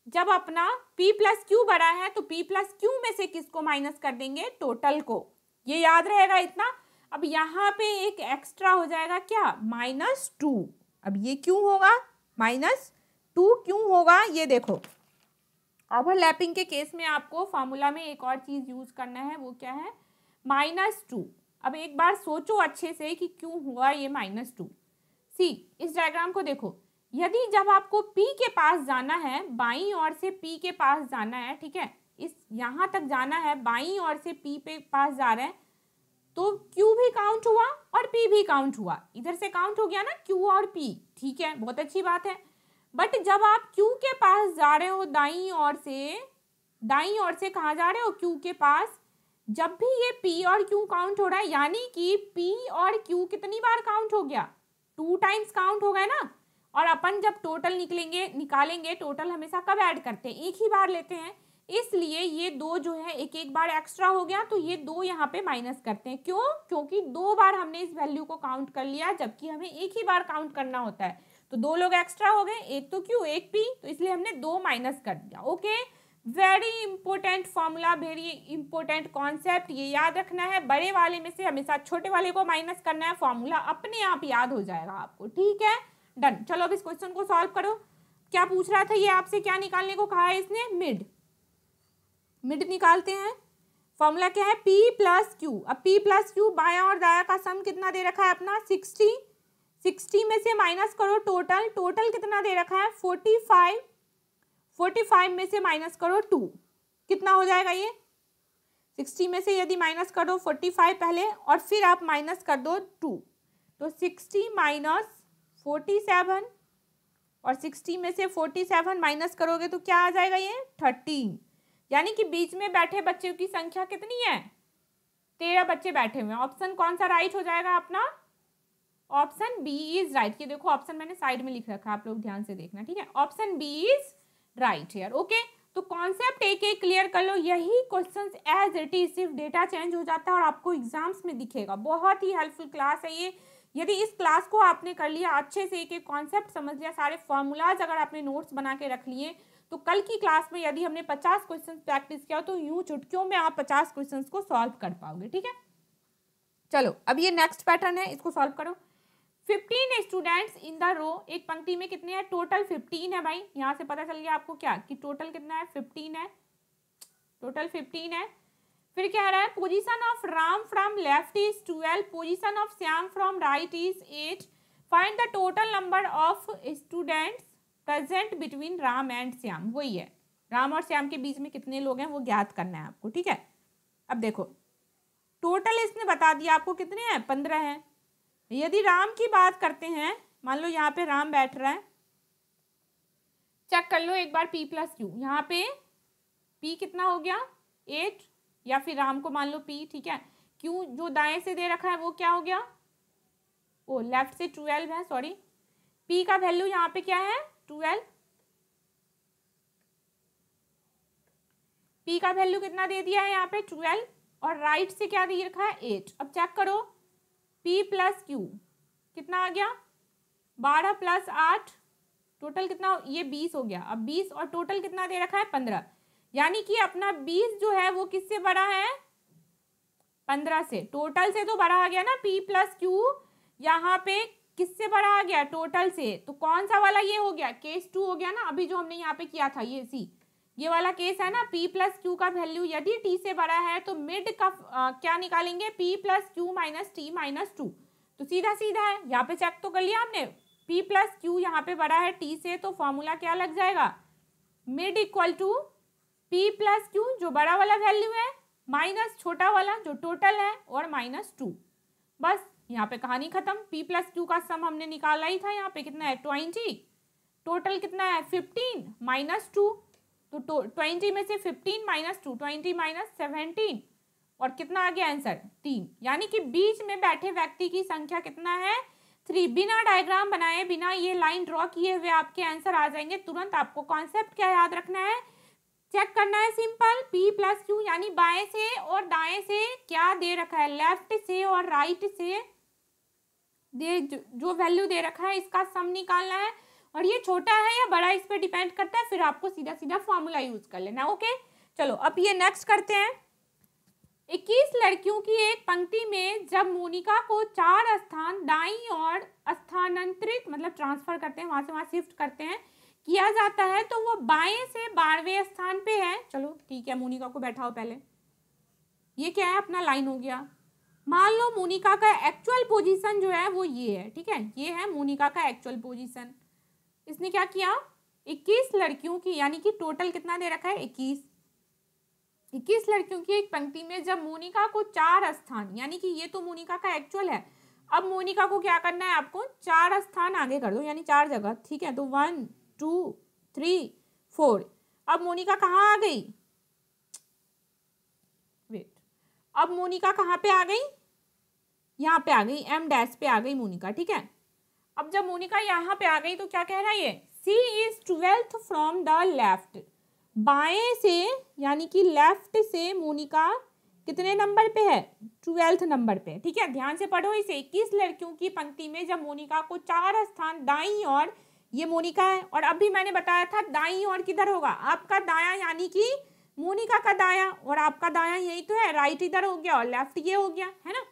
जब अपना p प्लस क्यू बड़ा है तो p प्लस क्यू में से किसको माइनस कर देंगे टोटल को ये याद रहेगा इतना अब यहाँ पे एक एक्स्ट्रा हो जाएगा क्या माइनस टू अब ये क्यों होगा माइनस टू क्यों होगा ये देखो ओवरलैपिंग के केस में आपको फार्मूला में एक और चीज़ यूज करना है वो क्या है माइनस टू अब एक बार सोचो अच्छे से कि क्यों हुआ ये माइनस टू सी इस डायग्राम को देखो यदि जब आपको P के पास जाना है बाई और से P के पास जाना है ठीक है इस यहाँ तक जाना है बाई और से P पे पास जा रहे हैं तो Q भी काउंट हुआ और P भी काउंट हुआ इधर से काउंट हो गया ना Q और P ठीक है बहुत अच्छी बात है बट जब आप Q के पास जा रहे हो दाई और से दाई और से कहाँ जा रहे हो Q के पास जब भी ये P और Q काउंट हो रहा है यानी कि P और Q कितनी बार काउंट हो गया टू टाइम्स काउंट हो गया ना और अपन जब टोटल निकलेंगे निकालेंगे टोटल हमेशा कब ऐड करते हैं एक ही बार लेते हैं इसलिए ये दो जो है एक एक बार एक्स्ट्रा हो गया तो ये दो यहाँ पे माइनस करते हैं क्यों क्योंकि दो बार हमने इस वैल्यू को काउंट कर लिया जबकि हमें एक ही बार काउंट करना होता है तो दो लोग एक्स्ट्रा हो गए एक तो क्यों एक पी तो इसलिए हमने दो माइनस कर दिया okay very important formula very important concept ये याद रखना है बड़े वाले में से हमेशा छोटे वाले को माइनस करना है फॉर्मूला अपने आप याद हो जाएगा आपको ठीक है डन चलो अब इस क्वेश्चन को सॉल्व करो क्या पूछ रहा था ये आपसे क्या निकालने को कहा है इसने मिड मिड निकालते हैं फॉर्मूला क्या है पी प्लस क्यू अब पी प्लस क्यू बाया और दाया का सम कितना दे रखा है अपना सिक्सटी सिक्सटी में से माइनस करो टोटल टोटल कितना दे रखा है फोर्टी फाइव फोर्टी फाइव में से माइनस करो टू कितना हो जाएगा ये सिक्सटी में से यदि माइनस करो फोर्टी फाइव पहले और फिर आप माइनस कर दो टू तो सिक्सटी माइनस फोर्टी सेवन और सिक्सटी में से फोर्टी सेवन माइनस करोगे तो क्या आ जाएगा ये थर्टी यानी कि बीच में बैठे बच्चों की संख्या कितनी है तेरह बच्चे बैठे हुए हैं ऑप्शन कौन सा राइट हो जाएगा अपना ऑप्शन बी इज राइट ये देखो ऑप्शन मैंने साइड में लिख रखा है आप लोग ध्यान से देखना ठीक है option B is right here okay तो कॉन्सेप्ट एक एक क्लियर कर लो यही क्वेश्चन एज इट इज सिर्फ डेटा चेंज हो जाता है और आपको एग्जाम्स में दिखेगा बहुत ही हेल्पफुल क्लास है ये यदि इस क्लास को आपने कर लिया अच्छे से एक एक कॉन्सेप्ट समझ लिया सारे फॉर्मूलाज अगर आपने नोट्स बना के रख लिए तो कल की क्लास में यदि हमने 50 क्वेश्चंस प्रैक्टिस किया तो यूं चुटकियों में आप 50 क्वेश्चंस को सॉल्व कर पाओगे ठीक है चलो अब ये नेक्स्ट पैटर्न है इसको सॉल्व करो 15 स्टूडेंट्स इन द रो एक पंक्ति में कितने हैं टोटल 15 है भाई यहाँ से पता चल गया आपको क्या कि टोटल कितना है 15 है टोटल 15 है फिर क्या रहा है position of Ram from left is twelve position of Shyam from right is eight find the total number of students present between Ram and Shyam वही है राम और श्याम के बीच में कितने लोग हैं वो ज्ञात करना है आपको ठीक है अब देखो टोटल इसने बता दिया आपको कितने हैं पंद्रह हैं यदि राम की बात करते हैं मान लो यहाँ पे राम बैठ रहा है चेक कर लो एक बार पी प्लस क्यू यहाँ पे पी कितना हो गया एट या फिर राम को मान लो पी ठीक है क्यू जो दाएं से दे रखा है वो क्या हो गया ओ लेफ्ट से ट्वेल्व है सॉरी पी का वैल्यू यहाँ पे क्या है ट्वेल्व पी का वैल्यू कितना दे दिया है यहाँ पे ट्वेल्व और राइट right से क्या दे रखा है एट अब चेक करो पी प्लस क्यू कितना आ गया बारह प्लस आठ टोटल कितना ये बीस हो गया अब बीस और टोटल कितना दे रखा है पंद्रह यानी कि अपना बीस जो है वो किससे बड़ा है पंद्रह से टोटल से तो बड़ा आ गया ना पी प्लस क्यू यहाँ पे किससे बड़ा आ गया टोटल से तो कौन सा वाला ये हो गया केस टू हो गया ना अभी जो हमने यहाँ पे किया था ये सी ये वाला केस है ना p प्लस क्यू का वैल्यू यदि t से बड़ा है तो मिड का आ, क्या निकालेंगे p plus Q minus T minus two तो सीधा सीधा है यहाँ पे चेक तो कर लिया हमने p प्लस क्यू यहाँ पे बड़ा है t से तो फॉर्मूला क्या लग जाएगा mid equal to p plus Q जो बड़ा वाला वैल्यू है माइनस छोटा वाला जो टोटल है और माइनस टू बस यहाँ पे कहानी खत्म p प्लस क्यू का सम हमने निकाला ही था यहाँ पे कितना है ट्वेंटी टोटल कितना है फिफ्टीन माइनस टू तो ट्वेंटी में से fifteen minus two twenty minus seventeen और कितना आ गया आंसर तीन यानी कि बीच में बैठे व्यक्ति की संख्या कितना है थ्री बिना डायग्राम बनाए बिना ये लाइन ड्रॉ किए हुए आपके आंसर आ जाएंगे तुरंत आपको कॉन्सेप्ट क्या याद रखना है चेक करना है सिंपल p प्लस क्यू यानी बाएं से और दाएं से क्या दे रखा है लेफ्ट से और राइट से दे जो वैल्यू दे रखा है इसका सम निकालना है और ये छोटा है या बड़ा इस पर डिपेंड करता है फिर आपको सीधा सीधा फॉर्मूला यूज कर लेना ओके चलो अब ये नेक्स्ट करते हैं इक्कीस लड़कियों की एक पंक्ति में जब मोनिका को चार स्थान दाई और स्थानांतरित मतलब ट्रांसफर करते हैं वहां से वहां शिफ्ट करते हैं किया जाता है तो वो बाएं से बारहवें स्थान पे है चलो ठीक है मोनिका को बैठाओ पहले ये क्या है अपना लाइन हो गया मान लो मोनिका का एक्चुअल पोजीशन जो है वो ये है ठीक है ये है मोनिका का एक्चुअल पोजीशन इसने क्या किया 21 लड़कियों की यानी कि टोटल कितना दे रखा है 21 इक्कीस लड़कियों की एक पंक्ति में जब मोनिका को चार स्थान यानी कि ये तो मोनिका का एक्चुअल है अब मोनिका को क्या करना है आपको चार स्थान आगे कर दो यानी चार जगह ठीक है तो वन टू थ्री फोर अब मोनिका कहाँ आ गई वेट अब मोनिका कहाँ पे आ गई यहाँ पे आ गई एम डैश पे आ गई मोनिका ठीक है अब जब मोनिका यहाँ पे आ गई तो क्या कह रहा है ये C is twelfth from the left बाएं से यानी कि लेफ्ट से मोनिका कितने नंबर पे है ट्वेल्थ नंबर पे ठीक है ध्यान से पढ़ो इसे इक्कीस लड़कियों की पंक्ति में जब मोनिका को चार स्थान दाई और ये मोनिका है और अभी मैंने बताया था दाई और किधर होगा आपका दाया यानी कि मोनिका का दाया और आपका दाया यही तो है राइट इधर हो गया और लेफ्ट ये हो गया है ना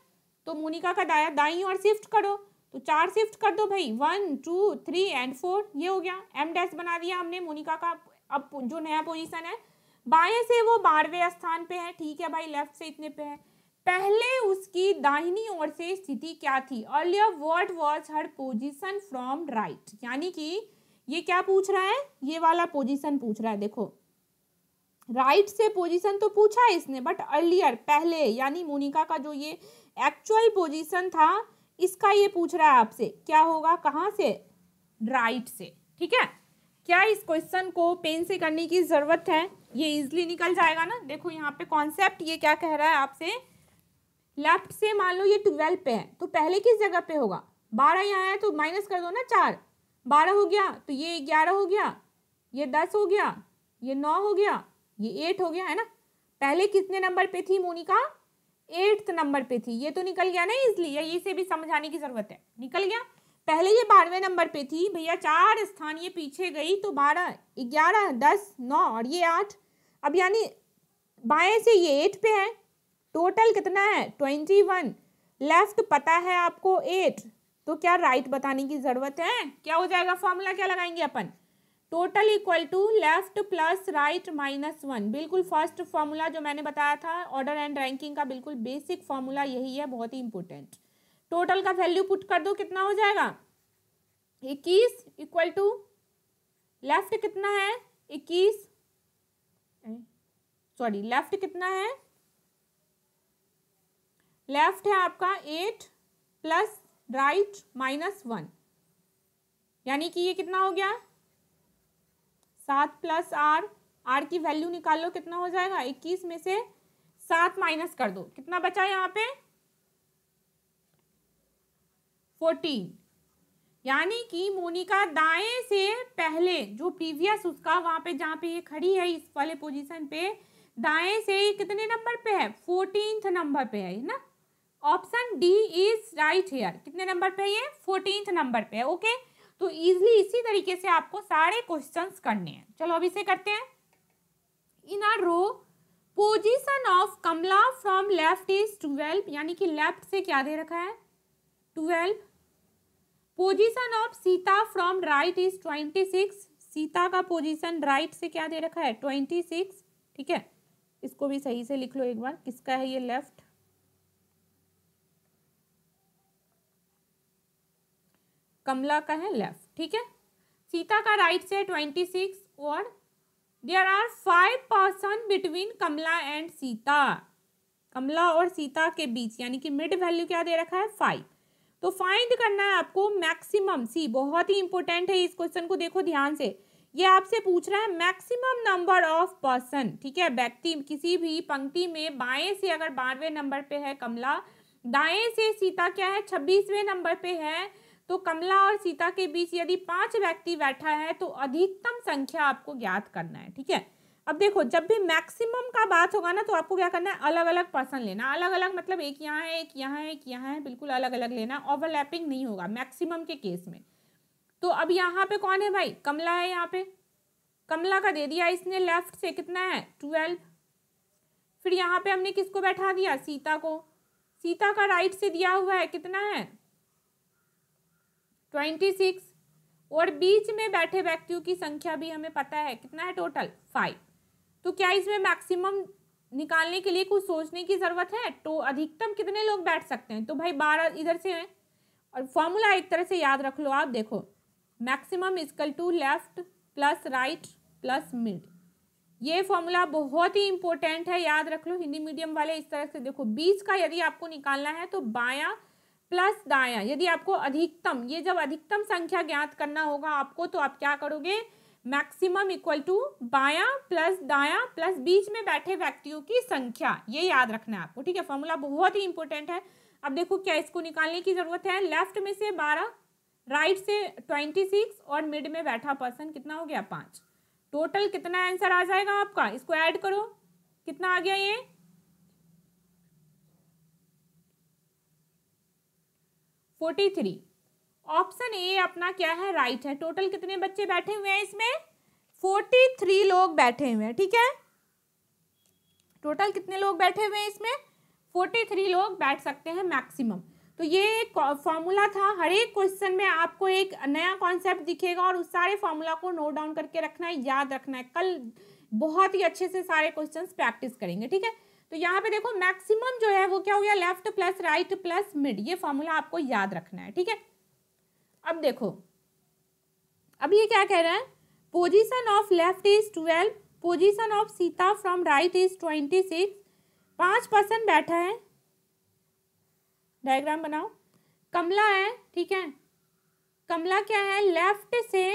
तो मोनिका का दाया दाई और शिफ्ट करो तो चार शिफ्ट कर दो भाई one two three and four ये हो गया एम डैश बना दिया हमने मोनिका का अब जो नया पोजिशन है बाएं से वो बारहवें स्थान पे है ठीक है भाई लेफ्ट से इतने पे है पहले उसकी दाहिनी ओर से स्थिति क्या थी earlier word was her position from right यानी कि ये क्या पूछ रहा है ये वाला पोजिशन पूछ रहा है देखो राइट right से पोजीशन तो पूछा है इसने बट अर्लियर पहले यानी मोनिका का जो ये एक्चुअल पोजीशन था इसका ये पूछ रहा है आपसे क्या होगा कहाँ से राइट right से ठीक है क्या इस क्वेश्चन को पेन से करने की ज़रूरत है ये इजिली निकल जाएगा ना देखो यहाँ पे कॉन्सेप्ट ये क्या कह रहा है आपसे लेफ्ट से मान लो ये ट्वेल्व पे है तो पहले किस जगह पे होगा बारह यहाँ है तो माइनस कर दो ना चार बारह हो गया तो ये ग्यारह हो गया ये दस हो गया ये नौ हो गया ये एट हो गया है ना पहले कितने नंबर पे थी मोनिका एट्थ नंबर पे थी ये तो निकल गया ना इसलिए इसे भी समझाने की ज़रूरत है निकल गया पहले ये बारहवें नंबर पे थी भैया चार स्थान ये पीछे गई तो बारह ग्यारह दस नौ और ये आठ अब यानी बाएं से ये एट पे है टोटल कितना है ट्वेंटी वन लेफ्ट पता है आपको एट तो क्या राइट बताने की ज़रूरत है क्या हो जाएगा फॉर्मूला क्या लगाएंगे अपन total equal to left plus right minus one बिल्कुल फर्स्ट फॉर्मूला जो मैंने बताया था ऑर्डर एंड रैंकिंग का बिल्कुल बेसिक फॉर्मूला यही है बहुत ही इंपॉर्टेंट टोटल का वैल्यू पुट कर दो कितना हो जाएगा इक्कीस इक्वल टू लेफ्ट कितना है इक्कीस सॉरी लेफ्ट कितना है लेफ्ट है आपका eight plus right minus one यानी कि ये कितना हो गया सात प्लस आर आर की वैल्यू निकाल लो कितना हो जाएगा इक्कीस में से सात माइनस कर दो कितना बचा यहाँ पे फोर्टीन यानी कि मोनिका दाएं से पहले जो प्रीवियस उसका वहां पे जहां पे ये खड़ी है इस वाले पोजीशन पे दाएं से कितने नंबर पे है फोर्टीन नंबर पे है ना option D is right here कितने नंबर पे ये फोर्टीन नंबर पे है ओके तो इजली इसी तरीके से आपको सारे क्वेश्चंस करने हैं चलो अभी से करते हैं in a row position of Kamala from left is twelve यानी कि लेफ्ट से क्या दे रखा है twelve position of Sita from right is twenty six Sita का पोजीशन राइट से क्या दे रखा है ट्वेंटी सिक्स ठीक है इसको भी सही से लिख लो एक बार किसका है ये लेफ्ट कमला का है लेफ्ट ठीक है सीता का राइट से ट्वेंटी सिक्स और there are five person between Kamala and Sita Kamala और सीता के बीच यानी कि मिड वैल्यू क्या दे रखा है फाइव तो फाइंड करना है आपको मैक्सिमम सी बहुत ही इंपॉर्टेंट है इस क्वेश्चन को देखो ध्यान से ये आपसे पूछ रहा है मैक्सिमम नंबर ऑफ पर्सन ठीक है व्यक्ति किसी भी पंक्ति में बाएं से अगर बारहवें नंबर पे है कमला दाएं से सीता क्या है छब्बीसवें नंबर पे है तो कमला और सीता के बीच यदि पांच व्यक्ति बैठा है तो अधिकतम संख्या आपको ज्ञात करना है ठीक है अब देखो जब भी मैक्सिमम का बात होगा ना तो आपको क्या करना है अलग अलग पर्सन लेना अलग अलग मतलब एक यहाँ है एक यहाँ है एक यहाँ है बिल्कुल अलग अलग लेना ओवरलैपिंग नहीं होगा मैक्सिमम के केस में तो अब यहाँ पे कौन है भाई कमला है यहाँ पे कमला का दे दिया इसने लेफ्ट से कितना है ट्वेल्व फिर यहाँ पे हमने किसको बैठा दिया सीता को सीता का राइट से दिया हुआ है कितना है ट्वेंटी सिक्स और बीच में बैठे व्यक्तियों की संख्या भी हमें पता है कितना है टोटल फाइव तो क्या इसमें मैक्सिमम निकालने के लिए कुछ सोचने की ज़रूरत है तो अधिकतम कितने लोग बैठ सकते हैं तो भाई बारह इधर से हैं और फॉर्मूला एक तरह से याद रख लो आप देखो maximum equal to left plus right plus mid ये फॉर्मूला बहुत ही इंपॉर्टेंट है याद रख लो हिंदी मीडियम वाले इस तरह से देखो बीच का यदि आपको निकालना है तो बायां प्लस दाया यदि आपको अधिकतम ये जब अधिकतम संख्या ज्ञात करना होगा आपको तो आप क्या करोगे मैक्सिमम इक्वल टू बाया प्लस दाया प्लस बीच में बैठे व्यक्तियों की संख्या ये याद रखना है आपको ठीक है फॉर्मूला बहुत ही इंपॉर्टेंट है अब देखो क्या इसको निकालने की जरूरत है लेफ्ट में से बारह राइट से ट्वेंटी सिक्स और मिड में बैठा पर्सन कितना हो गया पाँच टोटल कितना आंसर आ जाएगा आपका इसको ऐड करो कितना आ गया ये फोर्टी थ्री ऑप्शन ए अपना क्या है राइट है टोटल कितने बच्चे बैठे हुए हैं इसमें फोर्टी थ्री लोग बैठे हुए हैं ठीक है टोटल कितने लोग बैठे हुए हैं इसमें फोर्टी थ्री लोग बैठ सकते हैं मैक्सिमम तो ये एक फॉर्मूला था हर एक क्वेश्चन में आपको एक नया कॉन्सेप्ट दिखेगा और उस सारे फॉर्मूला को नोट डाउन करके रखना है याद रखना है कल बहुत ही अच्छे से सारे क्वेश्चन प्रैक्टिस करेंगे ठीक है तो यहाँ पे देखो मैक्सिमम जो है वो क्या हो गया left plus right plus mid ये फॉर्मूला आपको याद रखना है ठीक है अब देखो अब ये क्या कह रहा है position of left is twelve position of Sita from right is twenty six पाँच पर्सन बैठा है डायग्राम बनाओ कमला है ठीक है कमला क्या है लेफ्ट से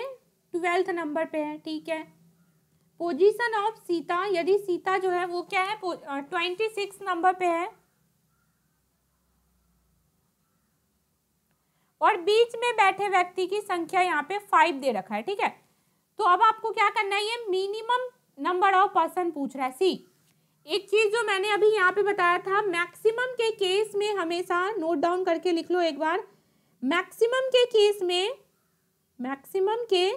ट्वेल्थ नंबर पे है ठीक है पोजीशन ऑफ सीता यदि सीता जो है वो क्या है ट्वेंटी सिक्स नंबर पे है और बीच में बैठे व्यक्ति की संख्या यहाँ पे फाइव दे रखा है ठीक है तो अब आपको क्या करना है ये मिनिमम नंबर ऑफ पर्सन पूछ रहा है सी एक चीज जो मैंने अभी यहाँ पे बताया था मैक्सिमम के केस में हमेशा नोट डाउन करके लिख लो एक बार मैक्सिमम के केस में मैक्सिमम के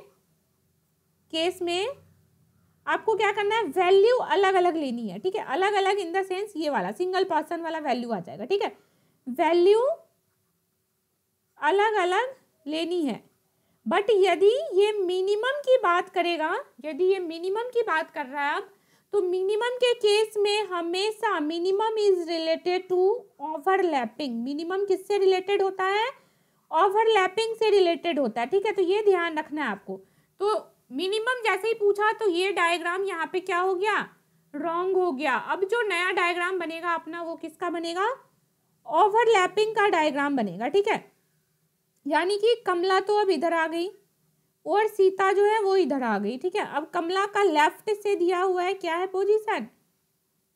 केस में आपको क्या करना है वैल्यू अलग अलग लेनी है ठीक है अलग अलग इन द सेंस ये वाला सिंगल पर्सन वाला वैल्यू आ जाएगा ठीक है वैल्यू अलग अलग लेनी है बट यदि ये मिनिमम की बात करेगा यदि ये मिनिमम की बात कर रहा है आप तो मिनिमम के केस में हमेशा minimum is related to overlapping minimum किससे रिलेटेड होता है ओवरलैपिंग से रिलेटेड होता है ठीक है तो ये ध्यान रखना है आपको तो मिनिमम जैसे ही पूछा तो ये डायग्राम यहाँ पे क्या हो गया रॉन्ग हो गया अब जो नया डायग्राम बनेगा अपना वो किसका बनेगा ओवरलैपिंग का डायग्राम बनेगा ठीक है यानी कि कमला तो अब इधर आ गई और सीता जो है वो इधर आ गई ठीक है अब कमला का लेफ्ट से दिया हुआ है क्या है पोजिशन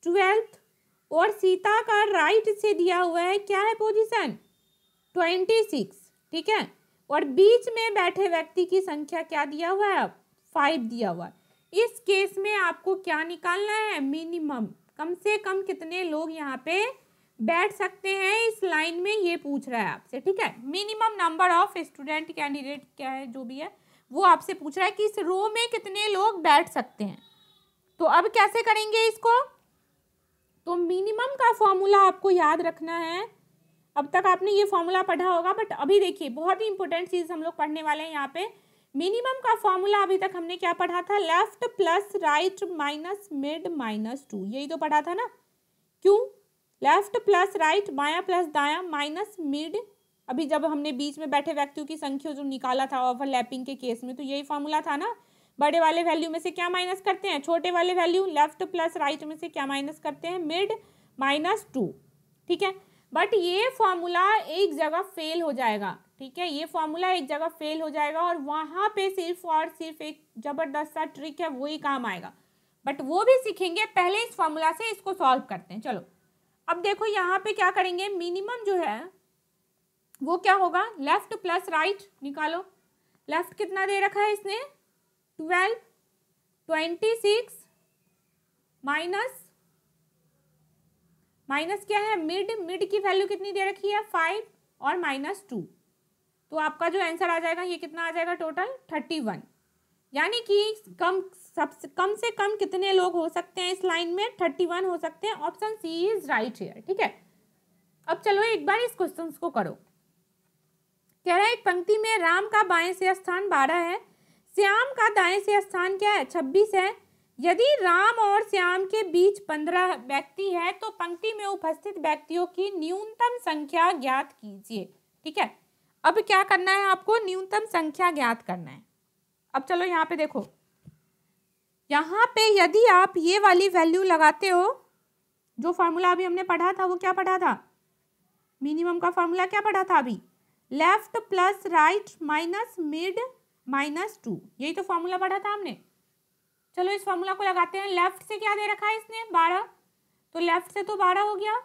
ट्वेल्थ और सीता का राइट से दिया हुआ है क्या है पोजिशन ट्वेंटी सिक्स ठीक है और बीच में बैठे व्यक्ति की संख्या क्या दिया हुआ है अब फाइव दिया हुआ है इस केस में आपको क्या निकालना है मिनिमम कम से कम कितने लोग यहाँ पे बैठ सकते हैं इस लाइन में ये पूछ रहा है आपसे ठीक है minimum number of student candidate क्या है जो भी है वो आपसे पूछ रहा है कि इस रो में कितने लोग बैठ सकते हैं तो अब कैसे करेंगे इसको तो मिनिमम का फॉर्मूला आपको याद रखना है अब तक आपने ये फॉर्मूला पढ़ा होगा बट अभी देखिए बहुत ही इंपॉर्टेंट चीज़ हम लोग पढ़ने वाले हैं यहाँ पे मिनिमम का फॉर्मूला अभी तक हमने क्या पढ़ा था left plus right minus mid minus two यही तो पढ़ा था ना क्यों लेफ्ट प्लस राइट बाया प्लस दाया माइनस मिड अभी जब हमने बीच में बैठे व्यक्तियों की संख्या जो निकाला था ओवरलैपिंग के केस में तो यही फॉर्मूला था ना बड़े वाले वैल्यू में से क्या माइनस करते हैं छोटे वाले वैल्यू लेफ्ट प्लस राइट में से क्या माइनस करते हैं मिड माइनस टू ठीक है बट ये फॉर्मूला एक जगह फेल हो जाएगा ठीक है ये फॉर्मूला एक जगह फेल हो जाएगा और वहाँ पे सिर्फ और सिर्फ एक ज़बरदस्त सा ट्रिक है वही काम आएगा बट वो भी सीखेंगे पहले इस फॉर्मूला से इसको सॉल्व करते हैं चलो अब देखो यहाँ पे क्या करेंगे मिनिमम जो है वो क्या होगा लेफ्ट प्लस राइट निकालो लेफ्ट कितना दे रखा है इसने twelve twenty six minus minus क्या है मिड मिड की वैल्यू कितनी दे रखी है फाइव और माइनस टू तो आपका जो आंसर आ जाएगा ये कितना आ जाएगा टोटल थर्टी वन यानी कि कम सबसे कम से कम कितने लोग हो सकते हैं इस लाइन में थर्टी वन हो सकते हैं option C is right here ठीक है अब चलो एक बार इस क्वेश्चन को करो कह रहा है एक पंक्ति में राम का बाएं से स्थान बारह है श्याम का दाएं से स्थान क्या है छब्बीस है यदि राम और श्याम के बीच पंद्रह व्यक्ति है तो पंक्ति में उपस्थित व्यक्तियों की न्यूनतम संख्या ज्ञात कीजिए ठीक है अब क्या करना है आपको न्यूनतम संख्या ज्ञात करना है अब चलो यहाँ पे देखो यहाँ पे यदि आप ये वाली वैल्यू लगाते हो जो फार्मूला अभी हमने पढ़ा था वो क्या पढ़ा था मिनिमम का फार्मूला क्या पढ़ा था अभी left plus right minus mid minus two यही तो फार्मूला पढ़ा था हमने चलो इस फार्मूला को लगाते हैं लेफ्ट से क्या दे रखा है इसने बारह तो लेफ्ट से तो बारह हो गया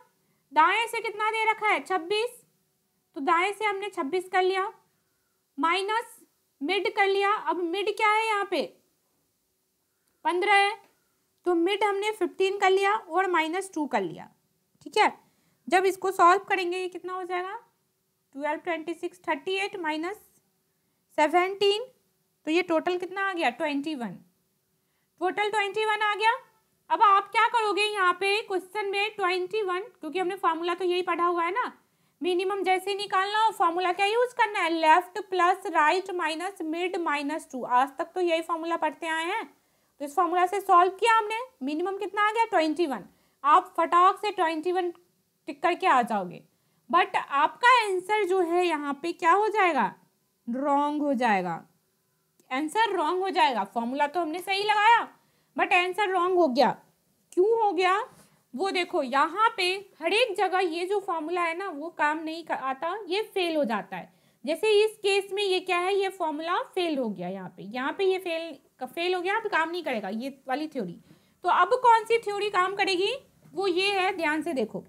दाएं से कितना दे रखा है छब्बीस तो दाएं से हमने छब्बीस कर लिया माइनस मिड कर लिया अब मिड क्या है यहाँ पे पंद्रह है तो मिड हमने फिफ्टीन कर लिया और माइनस टू कर लिया ठीक है जब इसको सॉल्व करेंगे ये कितना हो जाएगा twelve twenty six thirty eight minus seventeen तो ये टोटल कितना आ गया twenty one total twenty one आ गया अब आप क्या करोगे यहाँ पे क्वेश्चन में ट्वेंटी वन क्योंकि हमने फार्मूला तो यही पढ़ा हुआ है ना मिनिमम जैसे निकालना हो फॉर्मूला क्या यूज करना है left plus right minus mid minus two आज तक तो यही फॉर्मूला पढ़ते आए हैं तो इस फॉर्मूला से सॉल्व किया हमने मिनिमम कितना आ गया ट्वेंटी वन आप फटाक से ट्वेंटी वन टिक करके आ जाओगे बट आपका आंसर जो है यहाँ पे क्या हो जाएगा रॉन्ग हो जाएगा आंसर रॉन्ग हो जाएगा फॉर्मूला तो हमने सही लगाया बट आंसर रॉन्ग हो गया क्यों हो गया वो देखो यहाँ पे हर एक जगह ये जो फॉर्मूला है ना वो काम नहीं आता ये फेल हो जाता है जैसे इस केस में ये क्या है ये फॉर्मूला फेल हो गया यहाँ पे यहाँ पे ये फेल फेल हो गया अब काम नहीं करेगा ये वाली थ्योरी तो अब कौन सी थ्योरी काम करेगी वो ये है ध्यान से देखो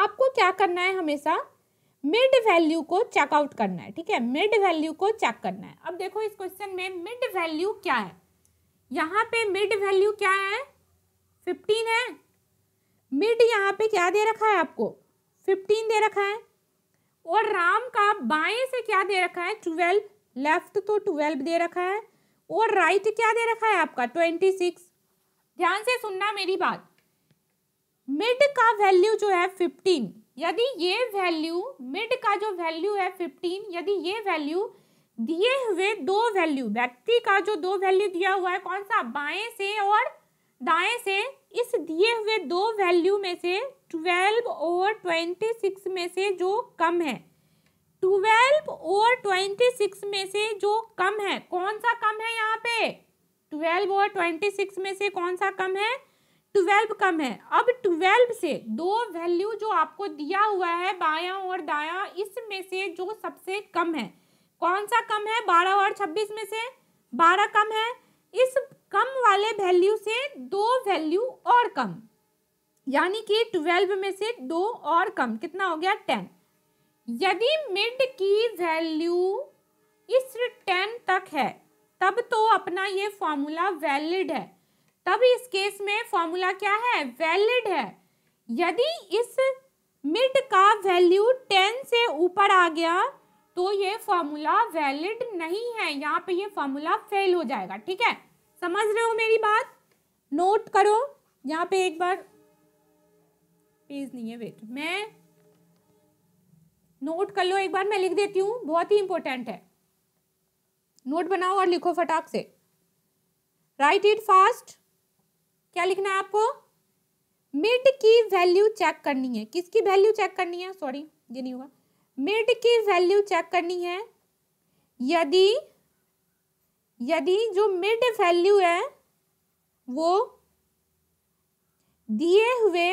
आपको क्या करना है हमेशा मिड वैल्यू को चेकआउट करना है ठीक है मिड वैल्यू को चेक करना है अब देखो इस क्वेश्चन में मिड वैल्यू क्या है यहाँ पे मिड वैल्यू क्या है फिफ्टीन है मिड यहाँ पे क्या दे रखा है आपको फिफ्टीन दे रखा है और राम का बाएं से क्या दे रखा है ट्वेल्व लेफ्ट तो ट्वेल्व दे रखा है और राइट right क्या दे रखा है आपका ट्वेंटी सिक्स ध्यान से सुनना मेरी बात मिड का वैल्यू जो है फिफ्टीन यदि ये वैल्यू मिड का जो वैल्यू है फिफ्टीन यदि ये वैल्यू दिए हुए दो वैल्यू व्यक्ति का जो दो वैल्यू दिया हुआ है कौन सा बाएं से और दाएं से इस दिए हुए दो वैल्यू में से ट्वेल्व और ट्वेंटी सिक्स में से जो कम है ट्वेल्व और ट्वेंटी सिक्स में से जो कम है कौन सा कम है यहाँ पे ट्वेल्व और ट्वेंटी सिक्स में से कौन सा कम है ट्वेल्व कम है अब ट्वेल्व से दो वैल्यू जो आपको दिया हुआ है बाया और दाया इसमें से जो सबसे कम है कौन सा कम है बारह और छब्बीस में से बारह कम है इस कम वाले वैल्यू से दो वैल्यू और कम यानी कि ट्वेल्व में से दो और कम कितना हो गया टेन यदि मिड की वैल्यू इस टेन तक है तब तो अपना ये फॉर्मूला वैलिड है तब इस केस में फॉर्मूला क्या है वैलिड है यदि इस मिड का वैल्यू टेन से ऊपर आ गया तो ये फॉर्मूला वैलिड नहीं है यहाँ पे ये फॉर्मूला फेल हो जाएगा ठीक है समझ रहे हो मेरी बात नोट करो यहाँ पे एक बार पेज नहीं है वेट मैं नोट कर लो एक बार मैं लिख देती हूँ बहुत ही इंपॉर्टेंट है नोट बनाओ और लिखो फटाक से राइट इट फास्ट क्या लिखना है आपको मिड की वैल्यू चेक करनी है किसकी वैल्यू चेक करनी है सॉरी ये नहीं होगा मिड की वैल्यू चेक करनी है यदि यदि जो मिड वैल्यू है वो दिए हुए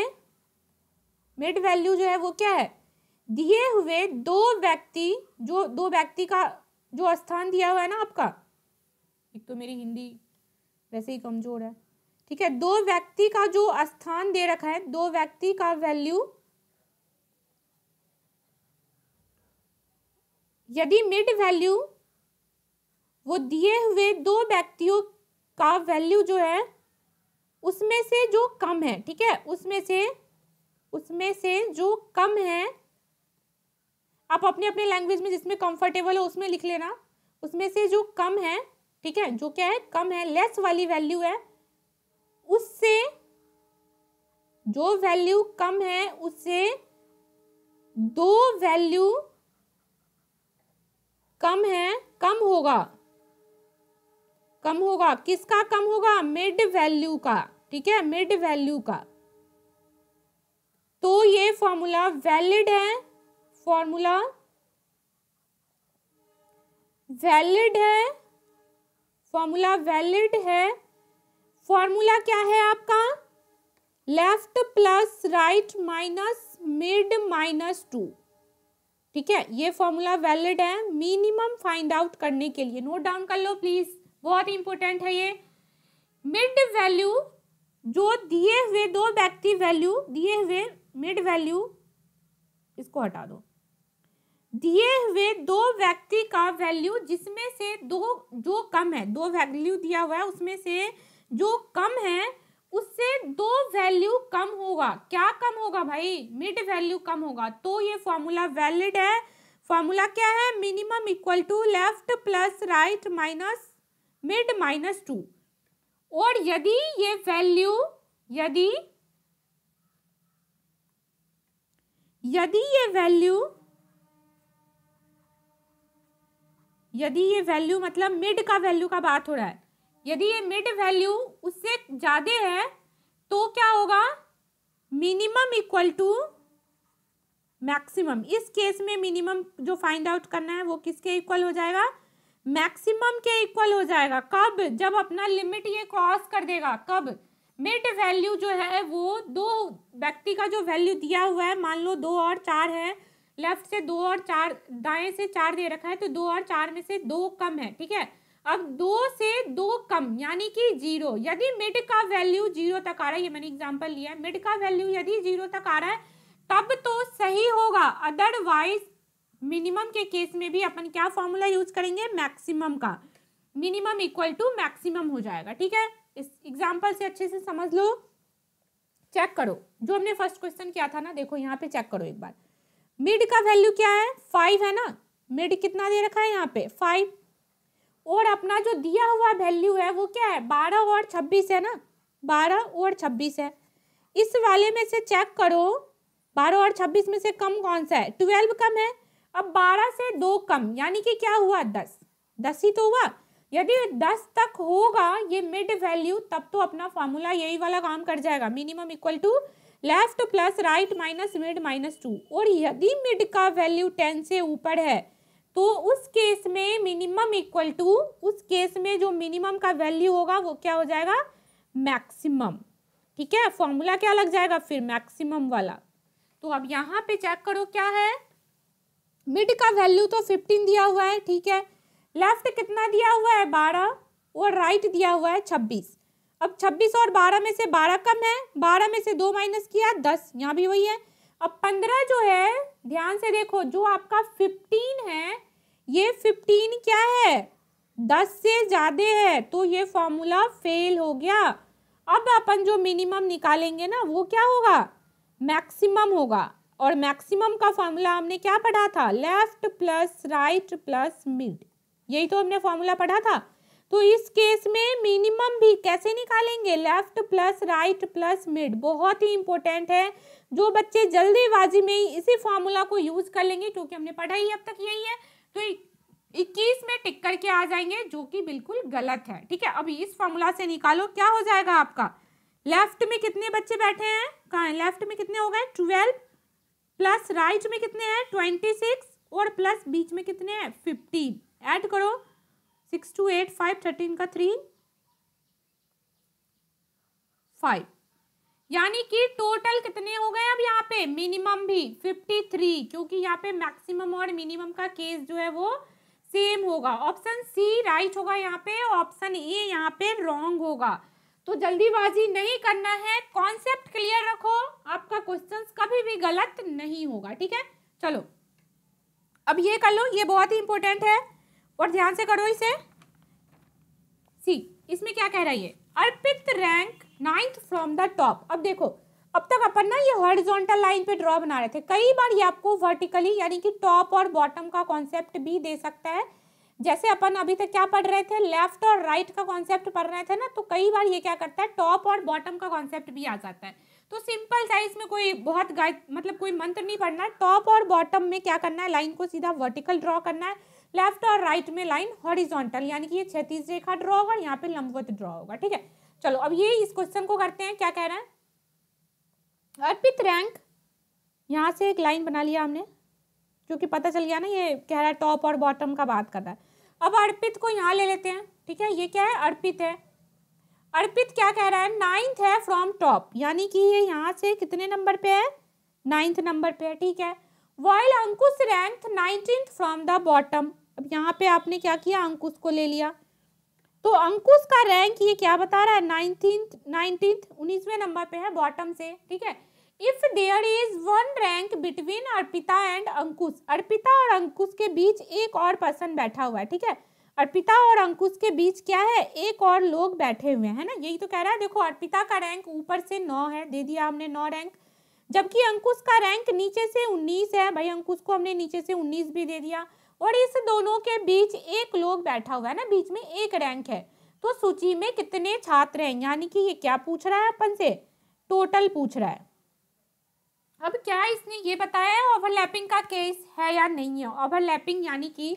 मिड वैल्यू जो है वो क्या है दिए हुए दो व्यक्ति जो दो व्यक्ति का जो स्थान दिया हुआ है ना आपका एक तो मेरी हिंदी वैसे ही कमजोर है ठीक है दो व्यक्ति का जो स्थान दे रखा है दो व्यक्ति का वैल्यू यदि मिड वैल्यू वो दिए हुए दो व्यक्तियों का वैल्यू जो है उसमें से जो कम है ठीक है उसमें से उसमें से जो कम है आप अपने अपने लैंग्वेज में जिसमें कंफर्टेबल हो उसमें लिख लेना उसमें से जो कम है ठीक है जो क्या है कम है लेस वाली वैल्यू है उससे जो वैल्यू कम है उससे दो वैल्यू कम है कम होगा कम होगा किसका कम होगा मिड वैल्यू का ठीक है मिड वैल्यू का तो ये फॉर्मूला वैलिड है फॉर्मूला वैलिड है फॉर्मूला वैलिड है फॉर्मूला क्या है आपका left plus right minus mid minus two ठीक है ये फॉर्मूला वैलिड है मिनिमम फाइंड आउट करने के लिए नोट डाउन कर लो प्लीज़ बहुत इंपॉर्टेंट है ये मिड वैल्यू जो दिए हुए दो व्यक्ति वैल्यू दिए हुए मिड वैल्यू इसको हटा दो दिए हुए दो व्यक्ति का वैल्यू जिसमें से दो जो कम है दो वैल्यू दिया हुआ है उसमें से जो कम है उससे दो वैल्यू कम होगा क्या कम होगा भाई मिड वैल्यू कम होगा तो ये फॉर्मूला वैलिड है फॉर्मूला क्या है minimum equal to left plus right minus mid minus two और यदि ये वैल्यू यदि यदि ये वैल्यू यदि ये वैल्यू मतलब मिड का वैल्यू का बात हो रहा है यदि ये मिड वैल्यू उससे ज़्यादा है तो क्या होगा मिनिमम इक्वल टू मैक्सिमम इस केस में मिनिमम जो फाइंड आउट करना है वो किसके इक्वल हो जाएगा मैक्सिमम के इक्वल हो जाएगा कब जब अपना लिमिट ये क्रॉस कर देगा कब मिड वैल्यू जो है वो दो व्यक्ति का जो वैल्यू दिया हुआ है मान लो दो और चार है लेफ्ट से दो और चार दाएं से चार दे रखा है तो दो और चार में से दो कम है ठीक है अब दो से दो कम यानी कि जीरो यदि मिड का वैल्यू जीरो तक आ रहा है ये मैंने एग्जाम्पल लिया है मिड का वैल्यू यदि जीरो तक आ रहा है तब तो सही होगा अदरवाइज मिनिमम के केस में भी अपन क्या फॉर्मूला यूज करेंगे मैक्सिमम का मिनिमम इक्वल टू मैक्सिमम हो जाएगा ठीक है इस एग्जाम्पल से अच्छे से समझ लो चेक करो जो हमने फर्स्ट क्वेश्चन किया था ना देखो यहाँ पे चेक करो एक बार मिड का वैल्यू क्या है फाइव है ना मिड कितना दे रखा है यहाँ पे फाइव और अपना जो दिया हुआ वैल्यू है वो क्या है बारह और छब्बीस है ना बारह और छब्बीस है इस वाले में से चेक करो बारह और छब्बीस में से कम कौन सा है ट्वेल्व कम है अब बारह से दो कम यानी कि क्या हुआ दस दस ही तो हुआ यदि दस तक होगा ये मिड वैल्यू तब तो अपना फॉर्मूला यही वाला काम कर जाएगा minimum equal to left plus right minus mid minus two और यदि मिड का वैल्यू टेन से ऊपर है तो उस केस में मिनिमम इक्वल टू उस केस में जो मिनिमम का वैल्यू होगा वो क्या हो जाएगा मैक्सिमम ठीक है फॉर्मूला क्या लग जाएगा फिर मैक्सिमम वाला तो अब यहाँ पे चेक करो क्या है मिड का वैल्यू तो फिफ्टीन दिया हुआ है ठीक है लेफ्ट कितना दिया हुआ है बारह और राइट दिया हुआ है छब्बीस अब छब्बीस और बारह में से बारह कम है बारह में से दो माइनस किया दस यहाँ भी वही है अब पंद्रह जो है ध्यान से देखो जो आपका फिफ्टीन है ये फिफ्टीन क्या है दस से ज़्यादा है तो ये फॉर्मूला फेल हो गया अब अपन जो मिनिमम निकालेंगे ना वो क्या होगा मैक्सिमम होगा और मैक्सिमम का फॉर्मूला हमने क्या पढ़ा था left plus right plus mid यही तो हमने फॉर्मूला पढ़ा था तो इस केस में मिनिमम भी कैसे निकालेंगे left plus right plus mid बहुत ही इंपॉर्टेंट है जो बच्चे जल्दीबाजी में ही इसी फॉर्मूला को यूज कर लेंगे क्योंकि हमने पढ़ा ही अब तक यही है तो 21 में टिक करके आ जाएंगे जो कि बिल्कुल गलत है ठीक है अब इस फॉर्मूला से निकालो क्या हो जाएगा आपका लेफ्ट में कितने बच्चे बैठे हैं कहा लेफ्ट में कितने हो गए ट्वेल्व प्लस राइट में कितने हैं ट्वेंटी सिक्स और प्लस बीच में कितने हैं फिफ्टीन ऐड करो six two eight five thirteen का थ्री फाइव यानी कि टोटल कितने हो गए अब यहाँ पे मिनिमम भी फिफ्टी थ्री क्योंकि यहाँ पे मैक्सिमम और मिनिमम का केस जो है वो सेम होगा ऑप्शन सी राइट होगा यहाँ पे ऑप्शन ए यहाँ पे रॉन्ग होगा तो जल्दीबाजी नहीं करना है कॉन्सेप्ट क्लियर रखो आपका क्वेश्चन कभी भी गलत नहीं होगा ठीक है चलो अब ये कर लो ये बहुत ही इंपॉर्टेंट है और ध्यान से करो इसे सी इसमें क्या कह रहा है ये Arpit rank ninth from the top अब देखो अब तक अपन ना ये हॉरिजॉन्टल लाइन पे ड्रॉ बना रहे थे कई बार ये आपको वर्टिकली यानी कि टॉप और बॉटम का कॉन्सेप्ट भी दे सकता है जैसे अपन अभी तक क्या पढ़ रहे थे लेफ्ट और राइट का कॉन्सेप्ट पढ़ रहे थे ना तो कई बार ये क्या करता है टॉप और बॉटम का कॉन्सेप्ट भी आ जाता है तो सिंपल साइज में कोई बहुत मतलब कोई मंत्र नहीं पढ़ना है टॉप और बॉटम में क्या करना है लाइन को सीधा वर्टिकल ड्रॉ करना है लेफ्ट और राइट में लाइन हॉरिजोंटल यानी कि ये छत्तीस रेखा ड्रॉ होगा यहाँ पे लंबवत ड्रॉ होगा ठीक है चलो अब ये इस क्वेश्चन को करते हैं क्या कह रहा है अर्पित रैंक यहाँ से एक लाइन बना लिया हमने क्योंकि पता चल गया ना ये कह रहा है टॉप और बॉटम का बात कर रहा है अब अर्पित को यहाँ ले लेते हैं ठीक है ये क्या है अर्पित है अर्पित क्या कह रहा है नाइन्थ है फ्रॉम टॉप यानी कि ये यहाँ से कितने नंबर पे है नाइन्थ नंबर पे है ठीक है while Ankush rank nineteen from the bottom अब यहाँ पे आपने क्या किया अंकुश को ले लिया तो अंकुश का रैंक ये क्या बता रहा है नाइनटीन नाइनटीन उन्नीसवें नंबर पे है बॉटम से ठीक है if there is one rank between Arpita and Ankush Arpita और अंकुश के बीच एक और पर्सन बैठा हुआ है ठीक है अर्पिता और अंकुश के बीच क्या है एक और लोग बैठे हुए हैं ना यही तो कह रहा है देखो अर्पिता का रैंक ऊपर से नौ है दे दिया हमने नौ रैंक जबकि अंकुश का रैंक नीचे से उन्नीस है भाई अंकुश को हमने नीचे से उन्नीस भी दे दिया और इस दोनों के बीच एक लोग बैठा हुआ है ना बीच में एक रैंक है तो सूची में कितने छात्र हैं यानी कि ये क्या पूछ रहा है अपन से टोटल पूछ रहा है अब क्या इसने ये बताया है ओवरलैपिंग का केस है या नहीं है ओवरलैपिंग यानी कि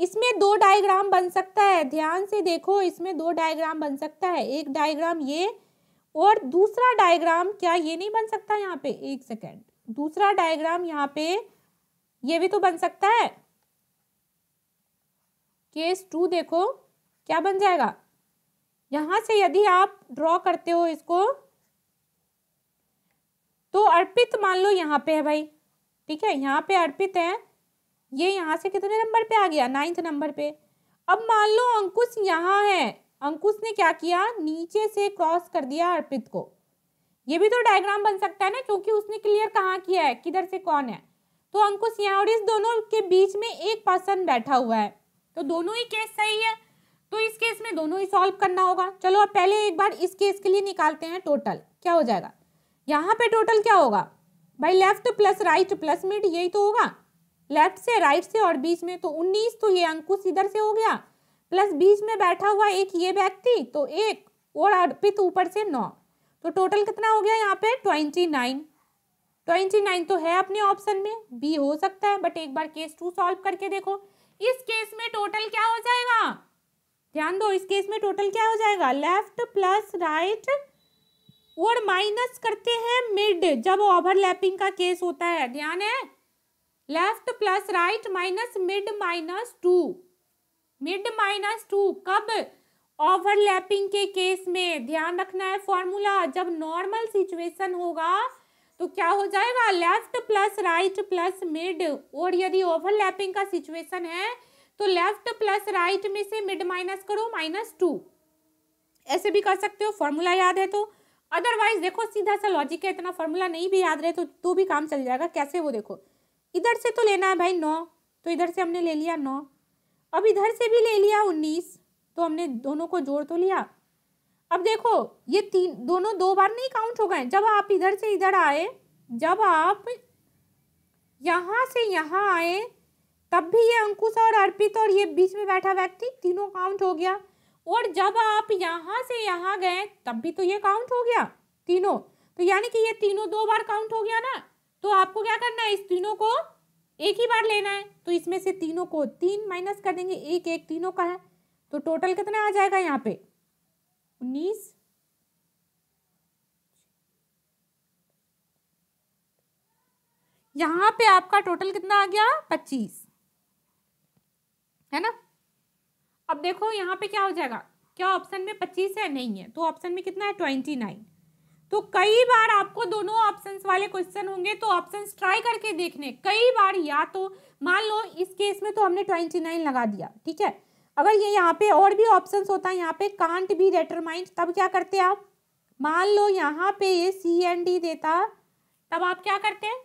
इसमें दो डायग्राम बन सकता है ध्यान से देखो इसमें दो डायग्राम बन सकता है एक डायग्राम ये और दूसरा डायग्राम क्या ये नहीं बन सकता यहाँ पे एक सेकेंड दूसरा डायग्राम यहाँ पे ये भी तो बन सकता है केस टू देखो क्या बन जाएगा यहाँ से यदि आप ड्रॉ करते हो इसको तो अर्पित मान लो यहाँ पे है भाई ठीक है यहाँ पे अर्पित है ये यहाँ से कितने नंबर पे आ गया नाइन्थ नंबर पे अब मान लो अंकुश यहाँ है अंकुश ने क्या किया नीचे से क्रॉस कर दिया अर्पित को ये भी तो डायग्राम बन सकता है ना क्योंकि उसने क्लियर कहाँ किया है किधर से कौन है तो अंकुश यहाँ और इस दोनों के बीच में एक पर्सन बैठा हुआ है तो दोनों ही केस सही है तो इस केस में दोनों ही सॉल्व करना होगा चलो अब पहले एक बार इस केस के लिए निकालते हैं टोटल क्या हो जाएगा यहाँ पे टोटल क्या होगा भाई left plus right plus mid यही तो होगा लेफ्ट से राइट से और बीच में तो उन्नीस तो ये अंकुश इधर से हो गया प्लस बीच में बैठा हुआ एक ये व्यक्ति तो एक और अर्पित ऊपर से नौ तो टोटल कितना हो गया यहाँ पे ट्वेंटी नाइन ट्वेंटी नाइन तो है अपने ऑप्शन में बी हो सकता है बट एक बार केस टू सॉल्व करके देखो इस केस में टोटल क्या हो जाएगा ध्यान दो इस केस में टोटल क्या हो जाएगा लेफ्ट प्लस राइट और माइनस करते हैं मिड जब ओवरलैपिंग का केस होता है ध्यान है left plus right minus mid minus two mid minus two कब ओवरलैपिंग के केस में ध्यान रखना है फॉर्मूला जब नॉर्मल सिचुएशन होगा तो क्या हो जाएगा left plus right plus mid और यदि ओवरलैपिंग का सिचुएशन है तो लेफ्ट प्लस राइट में से मिड माइनस करो माइनस टू ऐसे भी कर सकते हो फॉर्मूला याद है तो अदरवाइज देखो सीधा सा लॉजिक है इतना फॉर्मूला नहीं भी याद रहे तो तू भी काम चल जाएगा कैसे वो देखो इधर से तो लेना है भाई नौ तो इधर से हमने ले लिया नौ अब इधर से भी ले लिया उन्नीस तो हमने दोनों को जोड़ तो लिया अब देखो ये तीन दोनों दो बार नहीं काउंट हो गए जब आप इधर से इधर आए जब आप यहाँ से यहाँ आए तब भी ये अंकुश और अर्पित और ये बीच में बैठा व्यक्ति तीनों काउंट हो गया और जब आप यहाँ से यहाँ गए तब भी तो ये काउंट हो गया तीनों तो यानी कि ये तीनों दो बार काउंट हो गया ना तो आपको क्या करना है इस तीनों को एक ही बार लेना है तो इसमें से तीनों को तीन माइनस कर देंगे एक एक तीनों का है तो टोटल कितना आ जाएगा यहाँ पे उन्नीस यहाँ पे आपका टोटल कितना आ गया पच्चीस है ना अब देखो यहाँ पे क्या हो जाएगा क्या ऑप्शन में पच्चीस है नहीं है तो ऑप्शन में कितना है ट्वेंटी नाइन तो कई बार आपको दोनों ऑप्शंस वाले क्वेश्चन होंगे तो ऑप्शंस ट्राई करके देखने कई बार या तो मान लो इस केस में तो हमने ट्वेंटी नाइन लगा दिया ठीक है अगर ये यहाँ पे और भी ऑप्शन होता है यहाँ पे कांट भी डेटरमाइंड तब क्या करते आप मान लो यहाँ पे ये सी एन डी देता तब आप क्या करते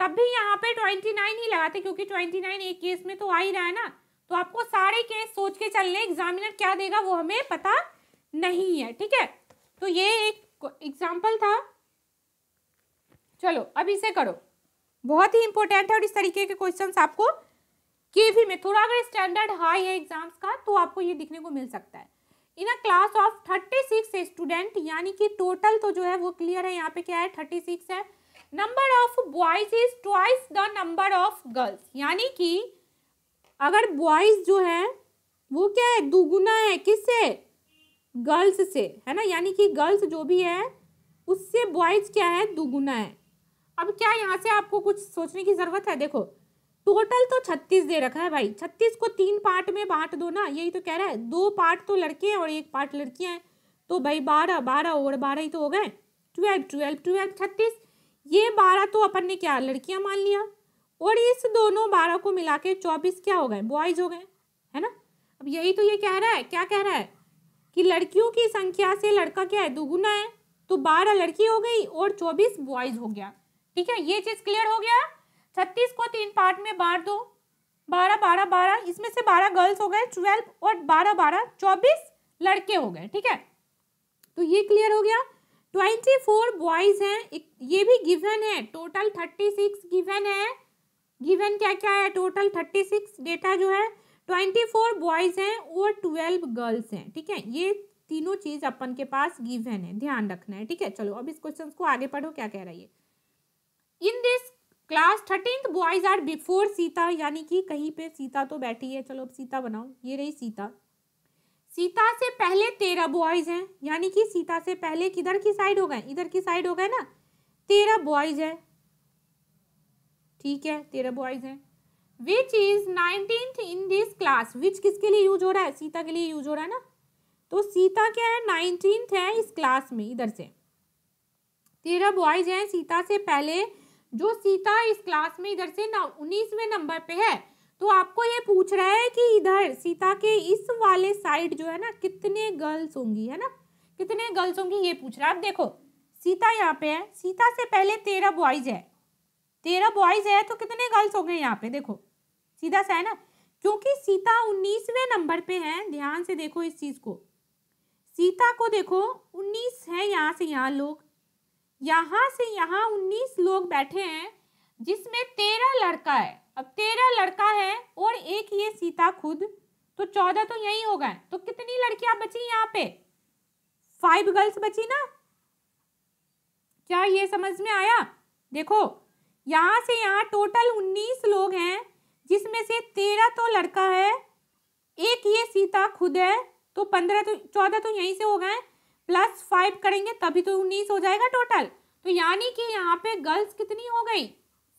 तब भी यहाँ पे ट्वेंटी नाइन ही लगाते क्योंकि ट्वेंटी नाइन एक केस में तो आ ही रहा है ना तो आपको सारे के सोच के चलने एग्जामिनर क्या देगा वो हमें पता नहीं है ठीक है तो ये एक एग्जाम्पल था चलो अब इसे करो बहुत ही इंपॉर्टेंट है और इस तरीके के क्वेश्चन आपको के भी में थोड़ा अगर स्टैंडर्ड हाई है एग्जाम्स का तो आपको ये दिखने को मिल सकता है in a class of thirty six student यानी कि टोटल तो जो है वो क्लियर है यहाँ पे क्या है थर्टी सिक्स है number of boys is twice the number of girls यानी कि अगर बॉयज जो है वो क्या है दुगुना है किससे गर्ल्स से है ना यानी कि गर्ल्स जो भी है उससे बॉयज क्या है दुगुना है अब क्या यहाँ से आपको कुछ सोचने की ज़रूरत है देखो टोटल तो छत्तीस दे रखा है भाई छत्तीस को तीन पार्ट में बांट दो ना यही तो कह रहा है दो पार्ट तो लड़के हैं और एक पार्ट लड़कियाँ हैं तो भाई बारह बारह और बारह ही तो हो गए ट्वेल्व ट्वेल्व ट्वेल्व छत्तीस ये बारह तो अपन ने क्या लड़कियाँ मान लिया और इस दोनों बारह को मिला के चौबीस क्या हो गए बॉयज हो गए है ना अब यही तो ये कह रहा है क्या कह रहा है कि लड़कियों की संख्या से लड़का क्या है दुगुना है तो बारह लड़की हो गई और चौबीस बॉयज हो गया ठीक है ये चीज क्लियर हो गया छत्तीस को तीन पार्ट में बांट दो बारह बारह बारह इसमें से बारह गर्ल्स हो गए ट्वेल्व और बारह बारह चौबीस लड़के हो गए ठीक है तो ये क्लियर हो गया ट्वेंटी फोर बॉयज हैं ये भी गिवन है टोटल थर्टी सिक्स गिवन है गिवन क्या क्या है टोटल थर्टी सिक्स डेटा जो है ट्वेंटी फोर बॉयज़ हैं और ट्वेल्व गर्ल्स हैं ठीक है ये तीनों चीज़ अपन के पास गिवन है ध्यान रखना है ठीक है चलो अब इस क्वेश्चन को आगे पढ़ो क्या कह रही है in this class thirteen boys are before Sita यानी कि कहीं पे सीता तो बैठी है चलो अब सीता बनाओ ये रही सीता सीता से पहले तेरह बॉयज हैं यानी कि सीता से पहले किधर की साइड हो गए इधर की साइड हो गए ना तेरह बॉयज हैं ठीक है तेरह बॉयज हैं which is nineteen in this class which किसके लिए यूज हो रहा है सीता के लिए यूज हो रहा है ना तो सीता क्या है नाइनटीन है इस क्लास में इधर से तेरह बॉयज हैं सीता से पहले जो सीता इस क्लास में इधर से ना उन्नीसवें नंबर पे है तो आपको ये पूछ रहा है कि इधर सीता के इस वाले साइड जो है ना कितने गर्ल्स होंगी है ना कितने गर्ल्स होंगी ये पूछ रहा है आप देखो सीता यहाँ पे है सीता से पहले तेरह बॉयज है तेरह बॉयज है तो कितने गर्ल्स हो गए यहाँ पे देखो सीधा सा है ना क्योंकि सीता उन्नीसवें नंबर पे है ध्यान से देखो इस चीज़ को सीता को देखो उन्नीस है यहाँ से यहाँ लोग यहाँ से यहाँ उन्नीस लोग बैठे हैं जिसमें तेरह लड़का है अब तेरह लड़का है और एक ये सीता खुद तो चौदह तो यही हो गए तो कितनी लड़कियां बची यहाँ पे फाइव गर्ल्स बची ना क्या ये समझ में आया देखो यहाँ से यहाँ टोटल उन्नीस लोग हैं जिसमें से तेरह तो लड़का है एक ये सीता खुद है तो पंद्रह तो चौदह तो यहीं से हो गए प्लस फाइव करेंगे तभी तो उन्नीस हो जाएगा टोटल तो यानी कि यहाँ पे गर्ल्स कितनी हो गई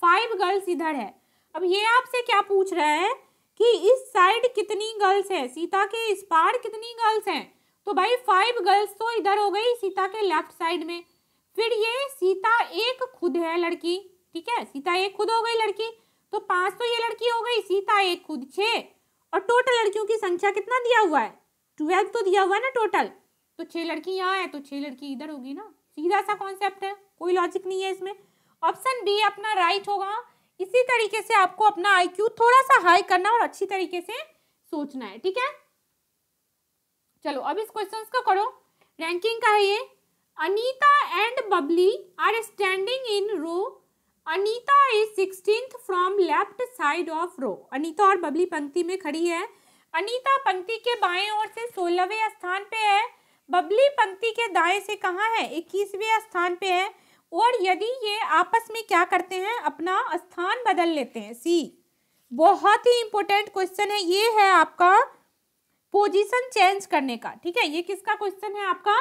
फाइव गर्ल्स इधर है अब ये आपसे क्या पूछ रहा है कि इस साइड कितनी गर्ल्स है सीता के इस पार कितनी गर्ल्स हैं तो भाई फाइव गर्ल्स तो इधर हो गई सीता के लेफ्ट साइड में फिर ये सीता एक खुद है लड़की ठीक है सीता एक खुद हो गई लड़की तो पांच तो ये लड़की हो गई सीता एक खुद छः और टोटल लड़कियों की संख्या कितना दिया हुआ है ट्वेल्व तो दिया हुआ है ना टोटल तो छह लड़की यहाँ है तो छह लड़की इधर होगी ना सीधा सा कॉन्सेप्ट है कोई लॉजिक नहीं है इसमें ऑप्शन बी अपना राइट होगा इसी तरीके से आपको अपना आईक्यू थोड़ा सा हाई करना और अच्छी तरीके से सोचना है ठीक है चलो अब इस क्वेश्चंस का करो रैंकिंग का है ये Anita and Babli are standing in row Anita is sixteen from left side of row Anita और बबली पंक्ति में खड़ी है अनीता पंक्ति के बाएं ओर से सोलहवें स्थान पे है बबली पंक्ति के दाएं से कहाँ है इक्कीसवें स्थान पे है और यदि ये आपस में क्या करते हैं अपना स्थान बदल लेते हैं सी बहुत ही इंपॉर्टेंट क्वेश्चन है ये है आपका पोजीशन चेंज करने का ठीक है ये किसका क्वेश्चन है आपका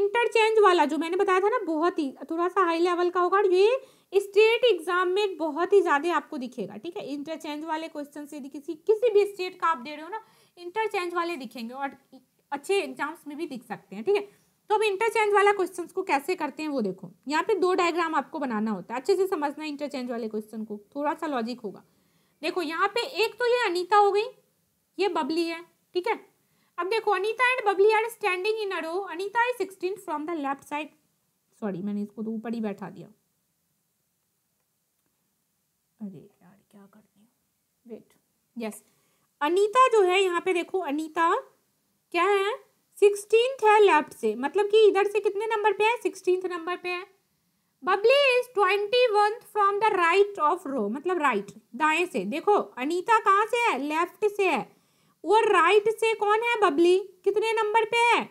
इंटरचेंज वाला जो मैंने बताया था ना बहुत ही थोड़ा सा हाई लेवल का होगा ये स्टेट एग्जाम में बहुत ही ज़्यादा आपको दिखेगा ठीक है इंटरचेंज वाले क्वेश्चन यदि किसी किसी भी स्टेट का आप दे रहे हो ना इंटरचेंज वाले दिखेंगे और अच्छे एग्जाम्स में भी दिख सकते हैं ठीक है तो अब इंटरचेंज वाला क्वेश्चन को कैसे करते हैं वो देखो यहाँ पे दो डायग्राम आपको बनाना होता है अच्छे से समझना इंटरचेंज वाले क्वेश्चन को थोड़ा सा लॉजिक होगा देखो यहाँ पे एक तो ये अनीता हो गई ये बबली है ठीक है अब देखो Anita and Babli are standing in a row Anita Anita is sixteen from the left side sorry मैंने इसको तो ऊपर ही बैठा दिया अरे यार क्या कर रही हूँ वेट यस अनीता जो है यहाँ पे देखो अनीता क्या है सिक्सटीन है लेफ्ट से मतलब कि इधर से कितने नंबर पे है सिक्सटीन नंबर पे है Babli is twenty one from the right of row मतलब राइट दाएं से देखो अनीता कहाँ से है लेफ्ट से है और राइट से कौन है बबली कितने नंबर पे है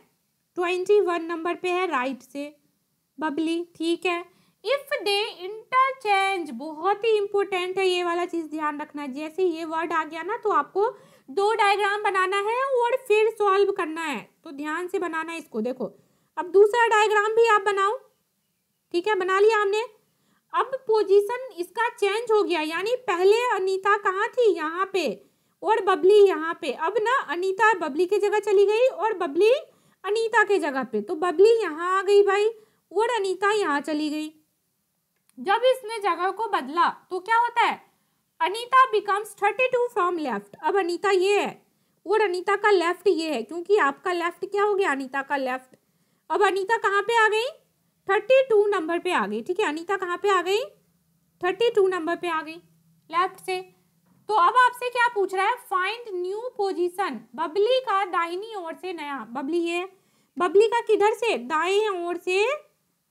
ट्वेंटी वन नंबर पे है राइट से बबली ठीक है इफ दे इंटरचेंज बहुत ही इंपॉर्टेंट है ये वाला चीज ध्यान रखना है जैसे ये वर्ड आ गया ना तो आपको दो डायग्राम बनाना है और फिर सॉल्व करना है तो ध्यान से बनाना है इसको देखो अब दूसरा डायग्राम भी आप बनाओ ठीक है बना लिया हमने अब पोजीशन इसका चेंज हो गया यानी पहले अनीता कहाँ थी यहाँ पे और बबली यहाँ पे अब ना अनीता बबली की जगह चली गई और बबली अनीता के जगह पे तो बबली यहाँ आ गई भाई और अनीता यहाँ चली गई जब इसने जगह को बदला तो क्या होता है Anita becomes thirty two from left अब अनीता ये है और अनीता का लेफ्ट ये है क्योंकि आपका लेफ्ट क्या हो गया अनीता का लेफ्ट अब अनीता कहाँ पे आ गई थर्टी टू नंबर पे आ गई ठीक है अनीता कहाँ पे आ गई थर्टी टू नंबर पे आ गई लेफ्ट से तो अब आपसे क्या पूछ रहा है फाइंड न्यू पोजिशन बबली का दाहिनी ओर से नया बबली ये बबली का किधर से दाए ओर से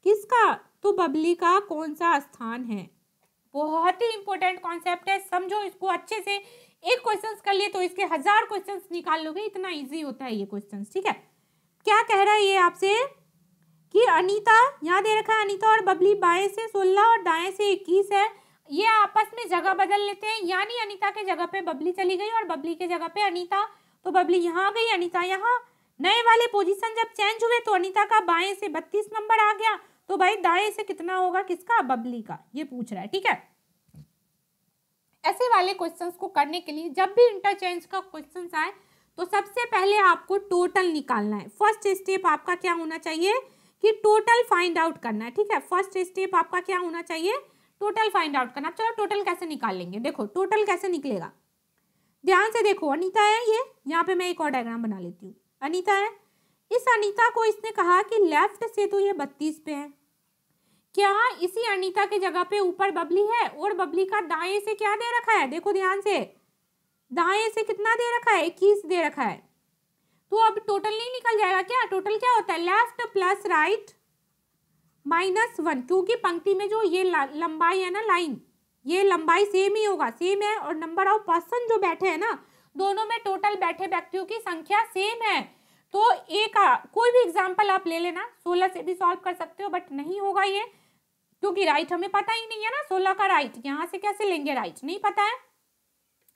किसका तो बबली का कौन सा स्थान है बहुत ही इंपॉर्टेंट कॉन्सेप्ट है समझो इसको अच्छे से एक क्वेश्चन कर लिए तो इसके हजार क्वेश्चन निकाल लोगे इतना ईजी होता है ये क्वेश्चन ठीक है क्या कह रहा है ये आपसे कि अनीता यहाँ दे रखा है अनीता और बबली बाएं से सोलह और दाएं से इक्कीस है ये आपस में जगह बदल लेते हैं यानी अनीता के जगह पे बबली चली गई और बबली के जगह पे अनीता तो बबली यहाँ आ गई अनीता यहाँ नए वाले पोजीशन जब चेंज हुए तो अनीता का बाएं से बत्तीस नंबर आ गया तो भाई दाएं से कितना होगा किसका बबली का ये पूछ रहा है ठीक है ऐसे वाले क्वेश्चंस को करने के लिए जब भी इंटरचेंज का क्वेश्चन आए तो सबसे पहले आपको टोटल निकालना है फर्स्ट स्टेप आपका क्या होना चाहिए कि टोटल फाइंड आउट करना है ठीक है फर्स्ट स्टेप आपका क्या होना चाहिए टोटल फाइंड आउट करना चलो टोटल कैसे निकाल लेंगे देखो टोटल कैसे निकलेगा ध्यान से देखो अनीता है ये यहाँ पे मैं एक और डायग्राम बना लेती हूँ अनीता है इस अनीता को इसने कहा कि लेफ्ट से तो ये बत्तीस पे है क्या इसी अनिता के जगह पे ऊपर बबली है और बबली का दाएं से क्या दे रखा है देखो ध्यान से दाएं से कितना दे रखा है इक्कीस दे रखा है तो अब टोटल नहीं निकल जाएगा क्या टोटल क्या होता है left plus right minus one क्योंकि पंक्ति में जो ये लंबाई है ना लाइन ये लंबाई सेम ही होगा सेम है और नंबर ऑफ पर्सन जो बैठे हैं ना दोनों में टोटल बैठे व्यक्तियों की संख्या सेम है तो एक कोई भी एग्जाम्पल आप ले लेना सोलह से भी सॉल्व कर सकते हो बट नहीं होगा ये क्योंकि राइट हमें पता ही नहीं है ना सोलह का राइट यहाँ से कैसे लेंगे राइट नहीं पता है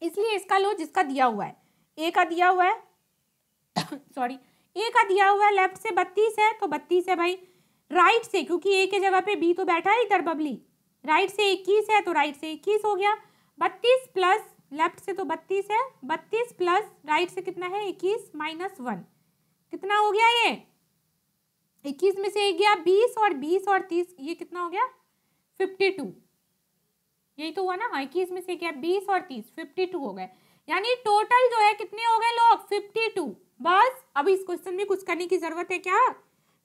इसलिए इसका लो जिसका दिया हुआ है ए का दिया हुआ है सॉरी *coughs* ए का दिया हुआ है लेफ्ट से बत्तीस है तो बत्तीस है भाई राइट से क्योंकि ए के जगह पे बी तो बैठा है इधर बबली राइट से इक्कीस है तो राइट से इक्कीस हो गया बत्तीस प्लस लेफ्ट से तो बत्तीस है बत्तीस प्लस राइट से कितना है इक्कीस माइनस वन कितना हो गया ये इक्कीस में से एक गया बीस और बीस और तीस ये कितना हो गया फिफ्टी टू यही तो हुआ ना हाँ इक्कीस में से गया बीस और तीस फिफ्टी टू हो गए यानी टोटल जो है कितने हो गए लोग फिफ्टी टू बस अब इस क्वेश्चन में कुछ करने की जरूरत है क्या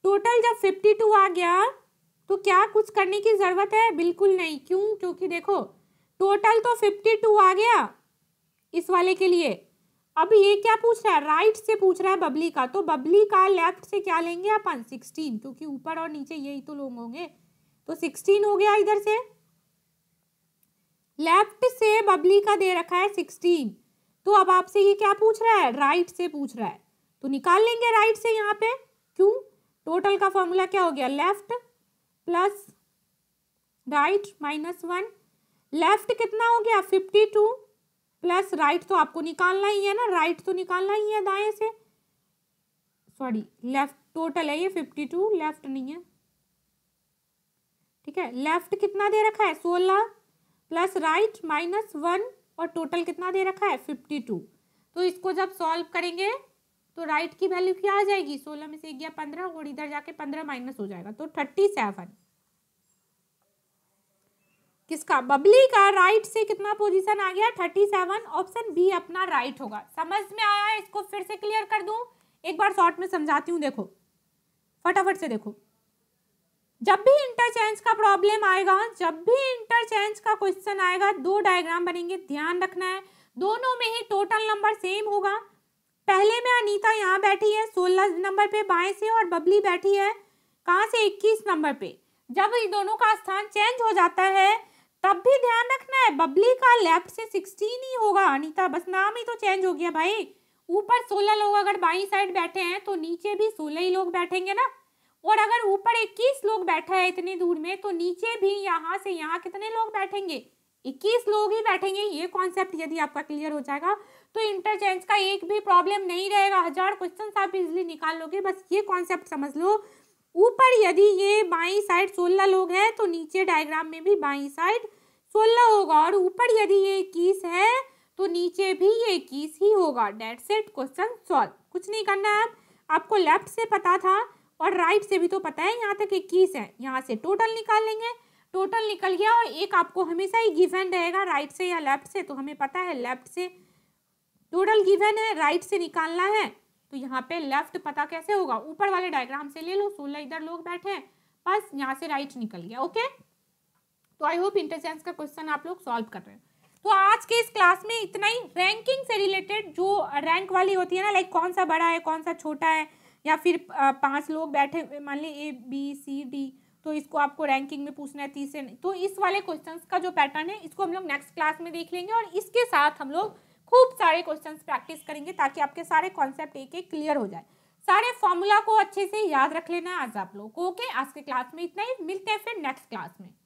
टोटल जब फिफ्टी टू आ गया तो क्या कुछ करने की जरूरत है बिल्कुल नहीं क्यों क्योंकि देखो टोटल तो फिफ्टी टू आ गया इस वाले के लिए अब ये क्या पूछ रहा है राइट से पूछ रहा है बबली का तो बबली का लेफ्ट से क्या लेंगे अपन सिक्सटीन क्योंकि ऊपर और नीचे यही तो लोग होंगे तो सिक्सटीन हो गया इधर से लेफ्ट से बबली का दे रखा है सिक्सटीन तो अब आपसे ये क्या पूछ रहा है राइट से पूछ रहा है तो निकाल लेंगे राइट से यहाँ पे क्यों टोटल का फॉर्मूला क्या हो गया left plus right minus one left कितना हो गया फिफ्टी टू प्लस राइट तो आपको निकालना ही है ना राइट तो निकालना ही है दाएं से सॉरी लेफ्ट टोटल है ये फिफ्टी टू लेफ्ट नहीं है ठीक है लेफ्ट कितना दे रखा है सोलह प्लस राइट माइनस वन और टोटल कितना दे रखा है फिफ्टी टू तो इसको जब सॉल्व करेंगे तो राइट की वैल्यू क्या आ जाएगी सोलह में से एक गया पंद्रह और इधर जाके पंद्रह माइनस हो जाएगा तो थर्टी सेवन किसका बबली का राइट से कितना पोजीशन आ गया थर्टी सेवन ऑप्शन बी अपना राइट होगा समझ में आया इसको फिर से क्लियर कर दूं एक बार शॉर्ट में समझाती हूँ देखो फटाफट से देखो जब भी इंटरचेंज का प्रॉब्लम आएगा जब भी इंटरचेंज का क्वेश्चन आएगा दो डायग्राम बनेंगे ध्यान रखना है दोनों में ही टोटल नंबर सेम होगा पहले में अनीता यहाँ बैठी है सोलह नंबर पे बाएं से और बबली बैठी है कहाँ से इक्कीस नंबर पे जब इन दोनों का स्थान चेंज हो जाता है तब भी ध्यान रखना है बबली का लेफ्ट से सिक्सटीन ही होगा अनिता बस नाम ही तो चेंज हो गया भाई ऊपर सोलह लोग अगर बाई साइड बैठे हैं तो नीचे भी सोलह ही लोग बैठेंगे ना और अगर ऊपर इक्कीस लोग बैठा है इतनी दूर में तो नीचे भी यहाँ से यहाँ कितने लोग बैठेंगे इक्कीस लोग ही बैठेंगे ये कॉन्सेप्ट यदि आपका क्लियर हो जाएगा तो इंटरचेंज का एक भी प्रॉब्लम नहीं रहेगा हजार क्वेश्चन आप इजिली निकाल लोगे बस ये कॉन्सेप्ट समझ लो ऊपर यदि ये बाई साइड सोलह लोग हैं तो नीचे डायग्राम में भी बाई साइड सोलह होगा और ऊपर यदि ये इक्कीस है तो नीचे भी ये इक्कीस ही होगा डेट सेट क्वेश्चन सॉल्व कुछ नहीं करना है आपको लेफ्ट से पता था और राइट से भी तो पता है यहाँ तक इक्कीस है यहाँ से टोटल निकाल लेंगे टोटल निकल गया और एक आपको हमेशा ही गिवन रहेगा राइट से या लेफ्ट से तो हमें पता है लेफ्ट से टोटल गिवन है राइट से निकालना है तो यहाँ पे लेफ्ट पता कैसे होगा ऊपर वाले डायग्राम से ले लो सोलह इधर लोग बैठे हैं बस यहाँ से राइट निकल गया ओके तो आई होप इंटेलिजेंस का क्वेश्चन आप लोग सॉल्व कर रहे हैं तो आज के इस क्लास में इतना ही रैंकिंग से रिलेटेड जो रैंक वाली होती है ना लाइक कौन सा बड़ा है कौन सा छोटा है या फिर पांच लोग बैठे मान ली ए बी सी डी तो इसको आपको रैंकिंग में पूछना है तीसरे तो इस वाले क्वेश्चंस का जो पैटर्न है इसको हम लोग नेक्स्ट क्लास में देख लेंगे और इसके साथ हम लोग खूब सारे क्वेश्चन प्रैक्टिस करेंगे ताकि आपके सारे कॉन्सेप्ट एक एक क्लियर हो जाए सारे फॉर्मूला को अच्छे से याद रख लेना आज आप लोगों को ओके आज के क्लास में इतना ही मिलते हैं फिर नेक्स्ट क्लास में